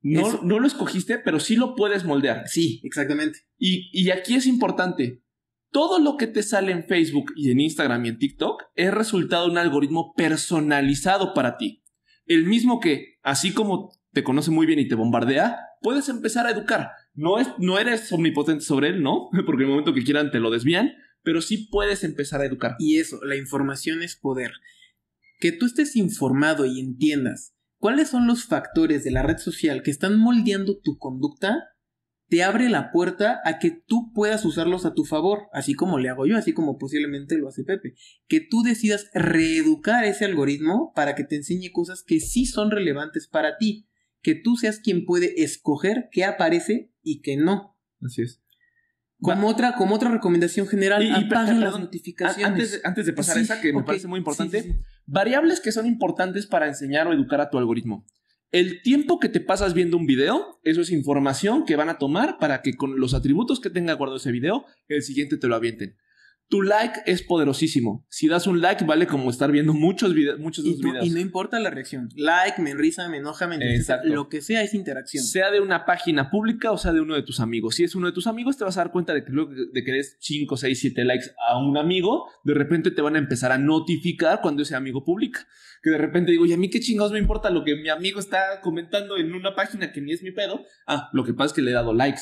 No, no lo escogiste, pero sí lo puedes moldear. Sí, exactamente. Y, y aquí es importante. Todo lo que te sale en Facebook y en Instagram y en TikTok es resultado de un algoritmo personalizado para ti. El mismo que, así como te conoce muy bien y te bombardea, puedes empezar a educar. No, es, no eres omnipotente sobre él, ¿no? Porque el momento que quieran te lo desvían, pero sí puedes empezar a educar. Y eso, la información es poder. Que tú estés informado y entiendas cuáles son los factores de la red social que están moldeando tu conducta, te abre la puerta a que tú puedas usarlos a tu favor, así como le hago yo, así como posiblemente lo hace Pepe. Que tú decidas reeducar ese algoritmo para que te enseñe cosas que sí son relevantes para ti. Que tú seas quien puede escoger qué aparece y qué no. Así es. Como otra, como otra recomendación general, las notificaciones. Antes, de, pasar a esa, que me parece muy importante, variables que son importantes para enseñar o educar a tu algoritmo. El tiempo que te pasas viendo un video, eso es información que van a tomar para que con los atributos que tenga guardado ese video, el siguiente te lo avienten. Tu like es poderosísimo. Si das un like, vale como estar viendo muchos, videos, muchos y, videos. y no importa la reacción. Like, me risa me enoja, me interesa. Lo que sea es interacción. Sea de una página pública o sea de uno de tus amigos. Si es uno de tus amigos, te vas a dar cuenta de que, de que des 5, 6, 7 likes a un amigo. De repente te van a empezar a notificar cuando ese amigo publica. Que de repente digo, ¿y a mí qué chingados me importa lo que mi amigo está comentando en una página que ni es mi pedo? Ah, lo que pasa es que le he dado likes.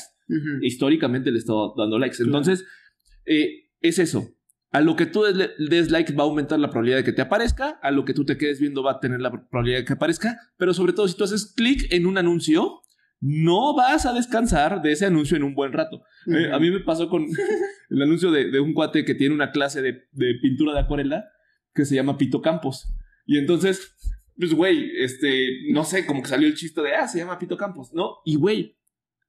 Históricamente le he estado dando likes. Entonces, eh, es eso. A lo que tú des like va a aumentar la probabilidad de que te aparezca, a lo que tú te quedes viendo va a tener la probabilidad de que aparezca, pero sobre todo si tú haces clic en un anuncio, no vas a descansar de ese anuncio en un buen rato. Eh, a mí me pasó con el anuncio de, un cuate que tiene una clase de, de, pintura de acuarela que se llama Pito Campos. Y entonces, pues güey, este, no sé, como que salió el chiste de, ah, se llama Pito Campos, ¿no? Y güey,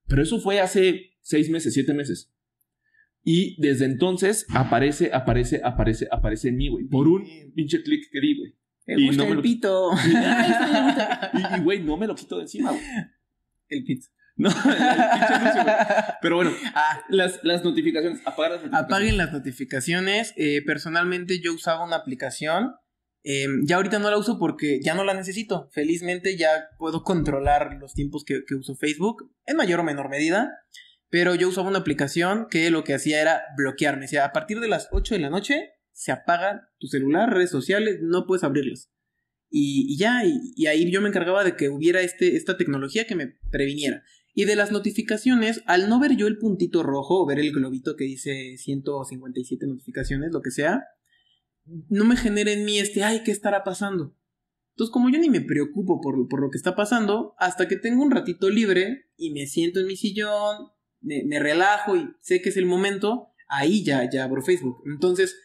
pero eso fue hace seis meses, siete meses. Y desde entonces aparece, aparece, aparece, aparece en mí, güey. Por un pinche clic que di, güey. Y el pito. Y, güey, no me lo quito de encima, güey. El pito. No, el Pero bueno, ah. las, notificaciones, las notificaciones. Apaguen las notificaciones. Eh, personalmente yo usaba una aplicación. Em, ya ahorita no la uso porque ya no la necesito. Felizmente ya puedo controlar los tiempos que, que uso Facebook, en mayor o menor medida. Pero yo usaba una aplicación que lo que hacía era bloquearme. sea, a partir de las 8 de la noche se apaga tu celular, redes sociales, no puedes abrirlos. Y, ya, y, ahí yo me encargaba de que hubiera este, esta tecnología que me previniera. Y de las notificaciones, al no ver yo el puntito rojo o ver el globito que dice 157 notificaciones, lo que sea, no me genera en mí este, ay, ¿qué estará pasando? Entonces, como yo ni me preocupo por, por lo que está pasando, hasta que tengo un ratito libre y me siento en mi sillón, me, relajo y sé que es el momento, ahí ya, ya abro Facebook. Entonces,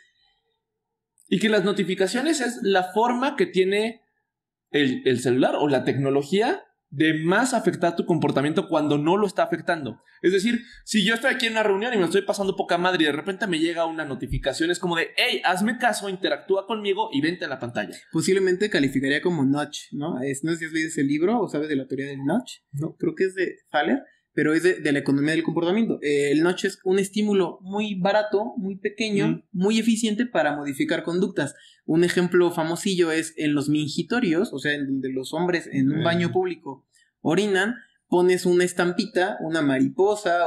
y que las notificaciones es la forma que tiene el, el, celular o la tecnología de más afectar tu comportamiento cuando no lo está afectando. Es decir, si yo estoy aquí en una reunión y me estoy pasando poca madre y de repente me llega una notificación, es como de, hey, hazme caso, interactúa conmigo y vente a la pantalla. Posiblemente calificaría como notch, ¿no? Es, no sé si has leído ese libro o sabes de la teoría del notch, ¿no? Creo que es de Faller pero es de, la economía del comportamiento. Eh, el noche es un estímulo muy barato, muy pequeño, muy eficiente para modificar conductas. Un ejemplo famosillo es en los mingitorios, o sea, en donde los hombres en un baño público orinan, pones una estampita, una mariposa,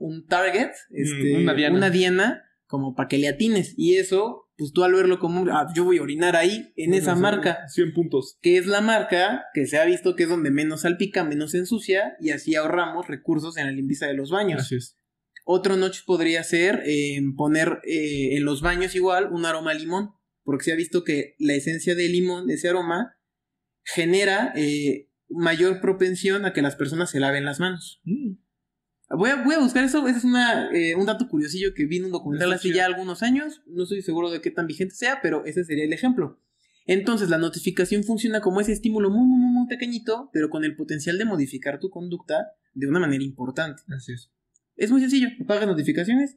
un, target, este, una, una diana, como para que le atines. Y eso pues tú al verlo como, ah, yo voy a orinar ahí, en esa marca. 100 puntos. Que es la marca que se ha visto que es donde menos salpica, menos ensucia, y así ahorramos recursos en la limpieza de los baños. Así es. Otro noche podría ser eh, poner eh, en los baños igual un aroma a limón, porque se ha visto que la esencia de limón, ese aroma, genera eh, mayor propensión a que las personas se laven las manos. Mm. Voy a, voy a buscar eso. es una, eh, un dato curiosillo que vi en un documental hace ya algunos años. No estoy seguro de qué tan vigente sea, pero ese sería el ejemplo. Entonces, la notificación funciona como ese estímulo muy, muy, muy pequeñito, pero con el potencial de modificar tu conducta de una manera importante. Así es. Es muy sencillo. paga notificaciones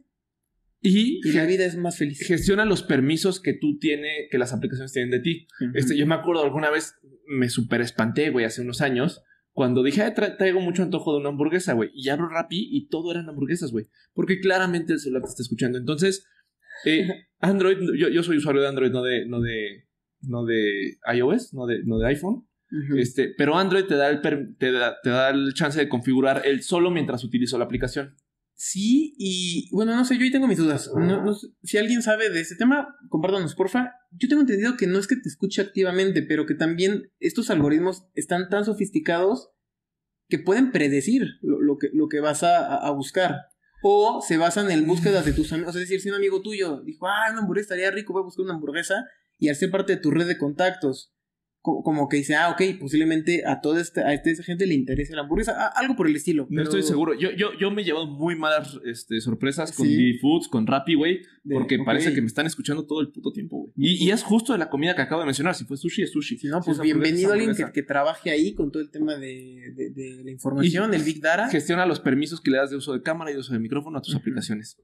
y, y la vida es más feliz. Gestiona los permisos que tú tienes, que las aplicaciones tienen de ti. este, yo me acuerdo alguna vez, me super espanté, güey, hace unos años cuando dije, traigo mucho antojo de una hamburguesa, güey, y abro Rappi y todo eran hamburguesas, güey, porque claramente el celular te está escuchando. Entonces, eh, Android, yo, soy usuario de Android, no de, no de, no de iOS, no de, no de iPhone. este, pero Android te da, el te da, te da el chance de configurar el solo mientras utilizo la aplicación. Sí, y bueno, no sé, yo ahí tengo mis dudas. No, si alguien sabe de este tema, compártanos, porfa. Yo tengo entendido que no es que te escuche activamente, pero que también estos algoritmos están tan sofisticados que pueden predecir lo, que, lo que vas a, a, buscar. O se basan en búsquedas de tus amigos. Es decir, si un amigo tuyo dijo, ah, una hamburguesa estaría rico, voy a buscar una hamburguesa y hacer parte de tu red de contactos como que dice, ah, ok, posiblemente a toda esta, a esta gente le interesa la hamburguesa, algo por el estilo. No estoy seguro. Yo, yo, yo me he llevado muy malas este, sorpresas con sí. foods con Rappi, güey, porque parece que me están escuchando todo el puto tiempo, güey. Y, es justo de la comida que acabo de mencionar. Si fue sushi, es sushi. no, pues bienvenido a alguien que, trabaje ahí con todo el tema de, la información, el Big Data. Gestiona los permisos que le das de uso de cámara y de uso de micrófono a tus aplicaciones.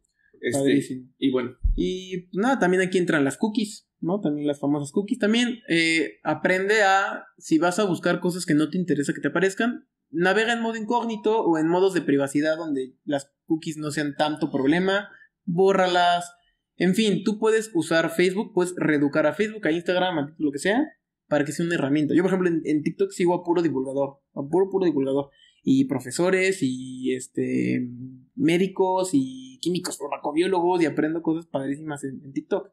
Este, y bueno, y nada, también aquí entran las cookies, ¿no? También las famosas cookies. También eh, aprende a, si vas a buscar cosas que no te interesa que te aparezcan, navega en modo incógnito o en modos de privacidad donde las cookies no sean tanto problema, bórralas. En fin, tú puedes usar Facebook, puedes reeducar a Facebook, a Instagram, a lo que sea, para que sea una herramienta. Yo, por ejemplo, en, en TikTok sigo a puro divulgador, a puro, puro divulgador y profesores y este médicos y químicos farmacobiólogos y aprendo cosas padrísimas en, TikTok.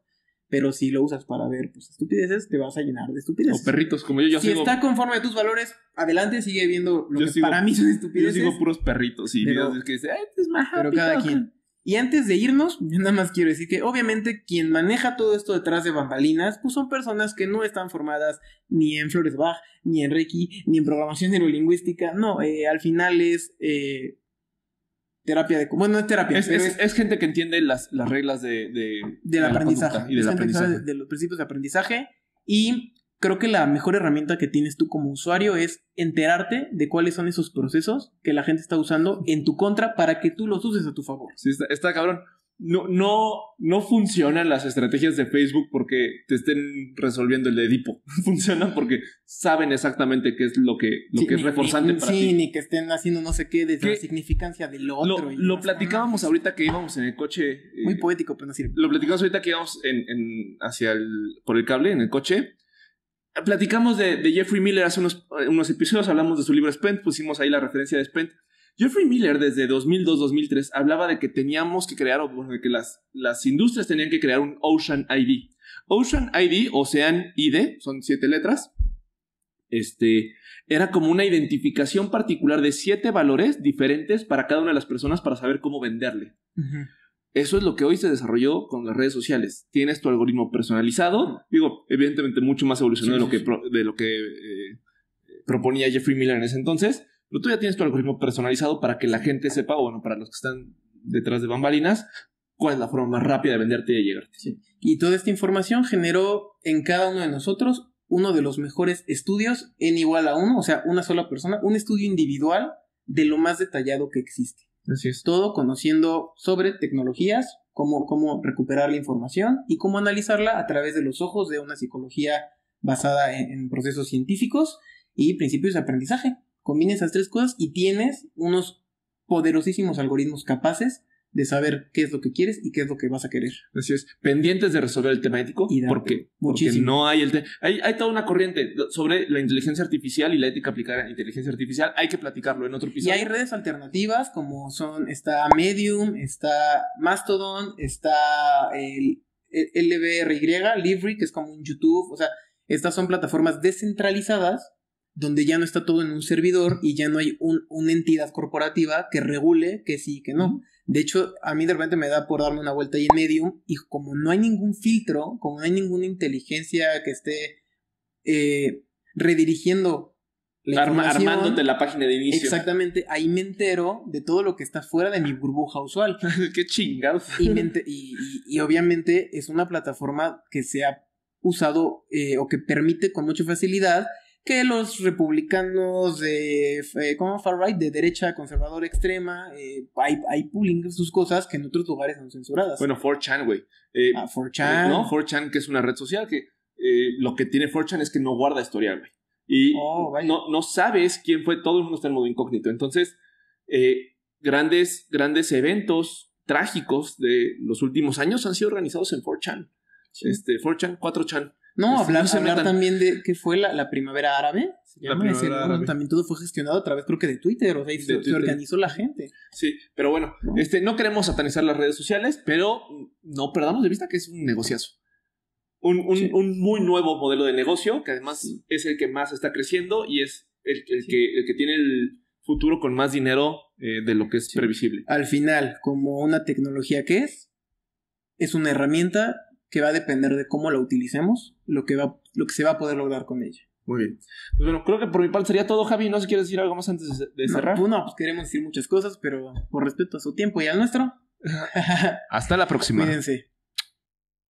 Pero si lo usas para ver pues estupideces, te vas a llenar de estupideces. O perritos, como yo, yo Si está conforme a tus valores, adelante, sigue viendo lo que para mí son estupideces. Yo sigo puros perritos y pero, que ¡ay, es pues, más Pero cada quien. Y antes de irnos, nada más quiero decir que obviamente quien maneja todo esto detrás de bambalinas, pues son personas que no están formadas ni en Flores Bach, ni en Reiki, ni en programación neurolingüística. No, eh, al final es eh, terapia de... Bueno, no es terapia. Es, es, gente que entiende las, las reglas de, de del aprendizaje. Y De, de los principios de aprendizaje y creo que la mejor herramienta que tienes tú como usuario es enterarte de cuáles son esos procesos que la gente está usando en tu contra para que tú los uses a tu favor. Sí, está, cabrón. No, no, no funcionan las estrategias de Facebook porque te estén resolviendo el de Edipo. Funcionan porque saben exactamente qué es lo que, lo que es reforzante para ti. ni que estén haciendo no sé qué desde la significancia del otro. Lo, lo platicábamos ahorita que íbamos en el coche. Eh, Muy poético, pero no sirve. Lo platicábamos ahorita que íbamos en, en, hacia el, por el cable, en el coche platicamos de, Jeffrey Miller hace eh, unos, episodios, hablamos de su libro Spent, pusimos ahí la referencia de Spent. Jeffrey Miller desde 2002-2003 hablaba de que teníamos que crear, o bueno, de que las, industrias tenían que crear un Ocean ID. Ocean ID, Ocean ID, son siete letras, este, era como una identificación particular de siete valores diferentes para cada una de las personas para saber cómo venderle. Eso es lo que hoy se desarrolló con las redes sociales. Tienes tu algoritmo personalizado, digo, evidentemente mucho más evolucionado de lo que, eh, proponía Jeffrey Miller en ese entonces, pero tú ya tienes tu algoritmo personalizado para que la gente sepa, o bueno, para los que están detrás de bambalinas, cuál es la forma más rápida de venderte y de llegarte. Y toda esta información generó en cada uno de nosotros uno de los mejores estudios en igual a uno, o sea, una sola persona, un estudio individual de lo más detallado que existe. Entonces, es. Todo conociendo sobre tecnologías, cómo, cómo recuperar la información y cómo analizarla a través de los ojos de una psicología basada en, en procesos científicos y principios de aprendizaje. Combina esas tres cosas y tienes unos poderosísimos algoritmos capaces de saber qué es lo que quieres y qué es lo que vas a querer. Así es, pendientes de resolver el tema ético, porque, no hay el Hay, toda una corriente sobre la inteligencia artificial y la ética aplicada a la inteligencia artificial. Hay que platicarlo en otro piso Y hay redes alternativas como son, está Medium, está Mastodon, está el, LBRY, Livry que es como un YouTube. O sea, estas son plataformas descentralizadas donde ya no está todo en un servidor y ya no hay una entidad corporativa que regule que sí y que no. De hecho, a mí de repente me da por darle una vuelta ahí en Medium y como no hay ningún filtro, como no hay ninguna inteligencia que esté eh, redirigiendo la armándote la página de inicio. Exactamente, ahí me entero de todo lo que está fuera de mi burbuja usual. Qué chingados. Y, y, obviamente es una plataforma que se ha usado eh, o que permite con mucha facilidad que los republicanos de, eh, como far right, de derecha conservadora extrema, eh, hay, hay pooling sus cosas que en otros lugares son censuradas. Bueno, 4chan, güey. 4chan. Eh, ah, no, 4chan, que es una red social que lo que tiene 4chan es que no guarda historial, güey. Y oh, no, sabes quién fue, todo el mundo está en modo incógnito. Entonces, grandes, grandes eventos trágicos de los últimos años han sido organizados en 4chan. Este, 4chan, 4chan. No, este, hablar, hablar también de qué fue la, primavera árabe. También todo fue gestionado a través, creo que de Twitter, o sea, se, organizó la gente. Sí, pero bueno, no. este, no queremos satanizar las redes sociales, pero no perdamos de vista que es un negociazo. Un, un, muy nuevo modelo de negocio, que además es el que más está creciendo y es el, el que, el que tiene el futuro con más dinero eh, de lo que es previsible. Al final, como una tecnología que es, es una herramienta que va a depender de cómo la utilicemos, lo que, va, lo que se va a poder lograr con ella. Muy bien. Pues bueno, creo que por mi parte sería todo, Javi. No sé si quieres decir algo más antes de, cerrar. Pues no, pues queremos decir muchas cosas, pero por respeto a su tiempo y al nuestro. Hasta la próxima. Cuídense.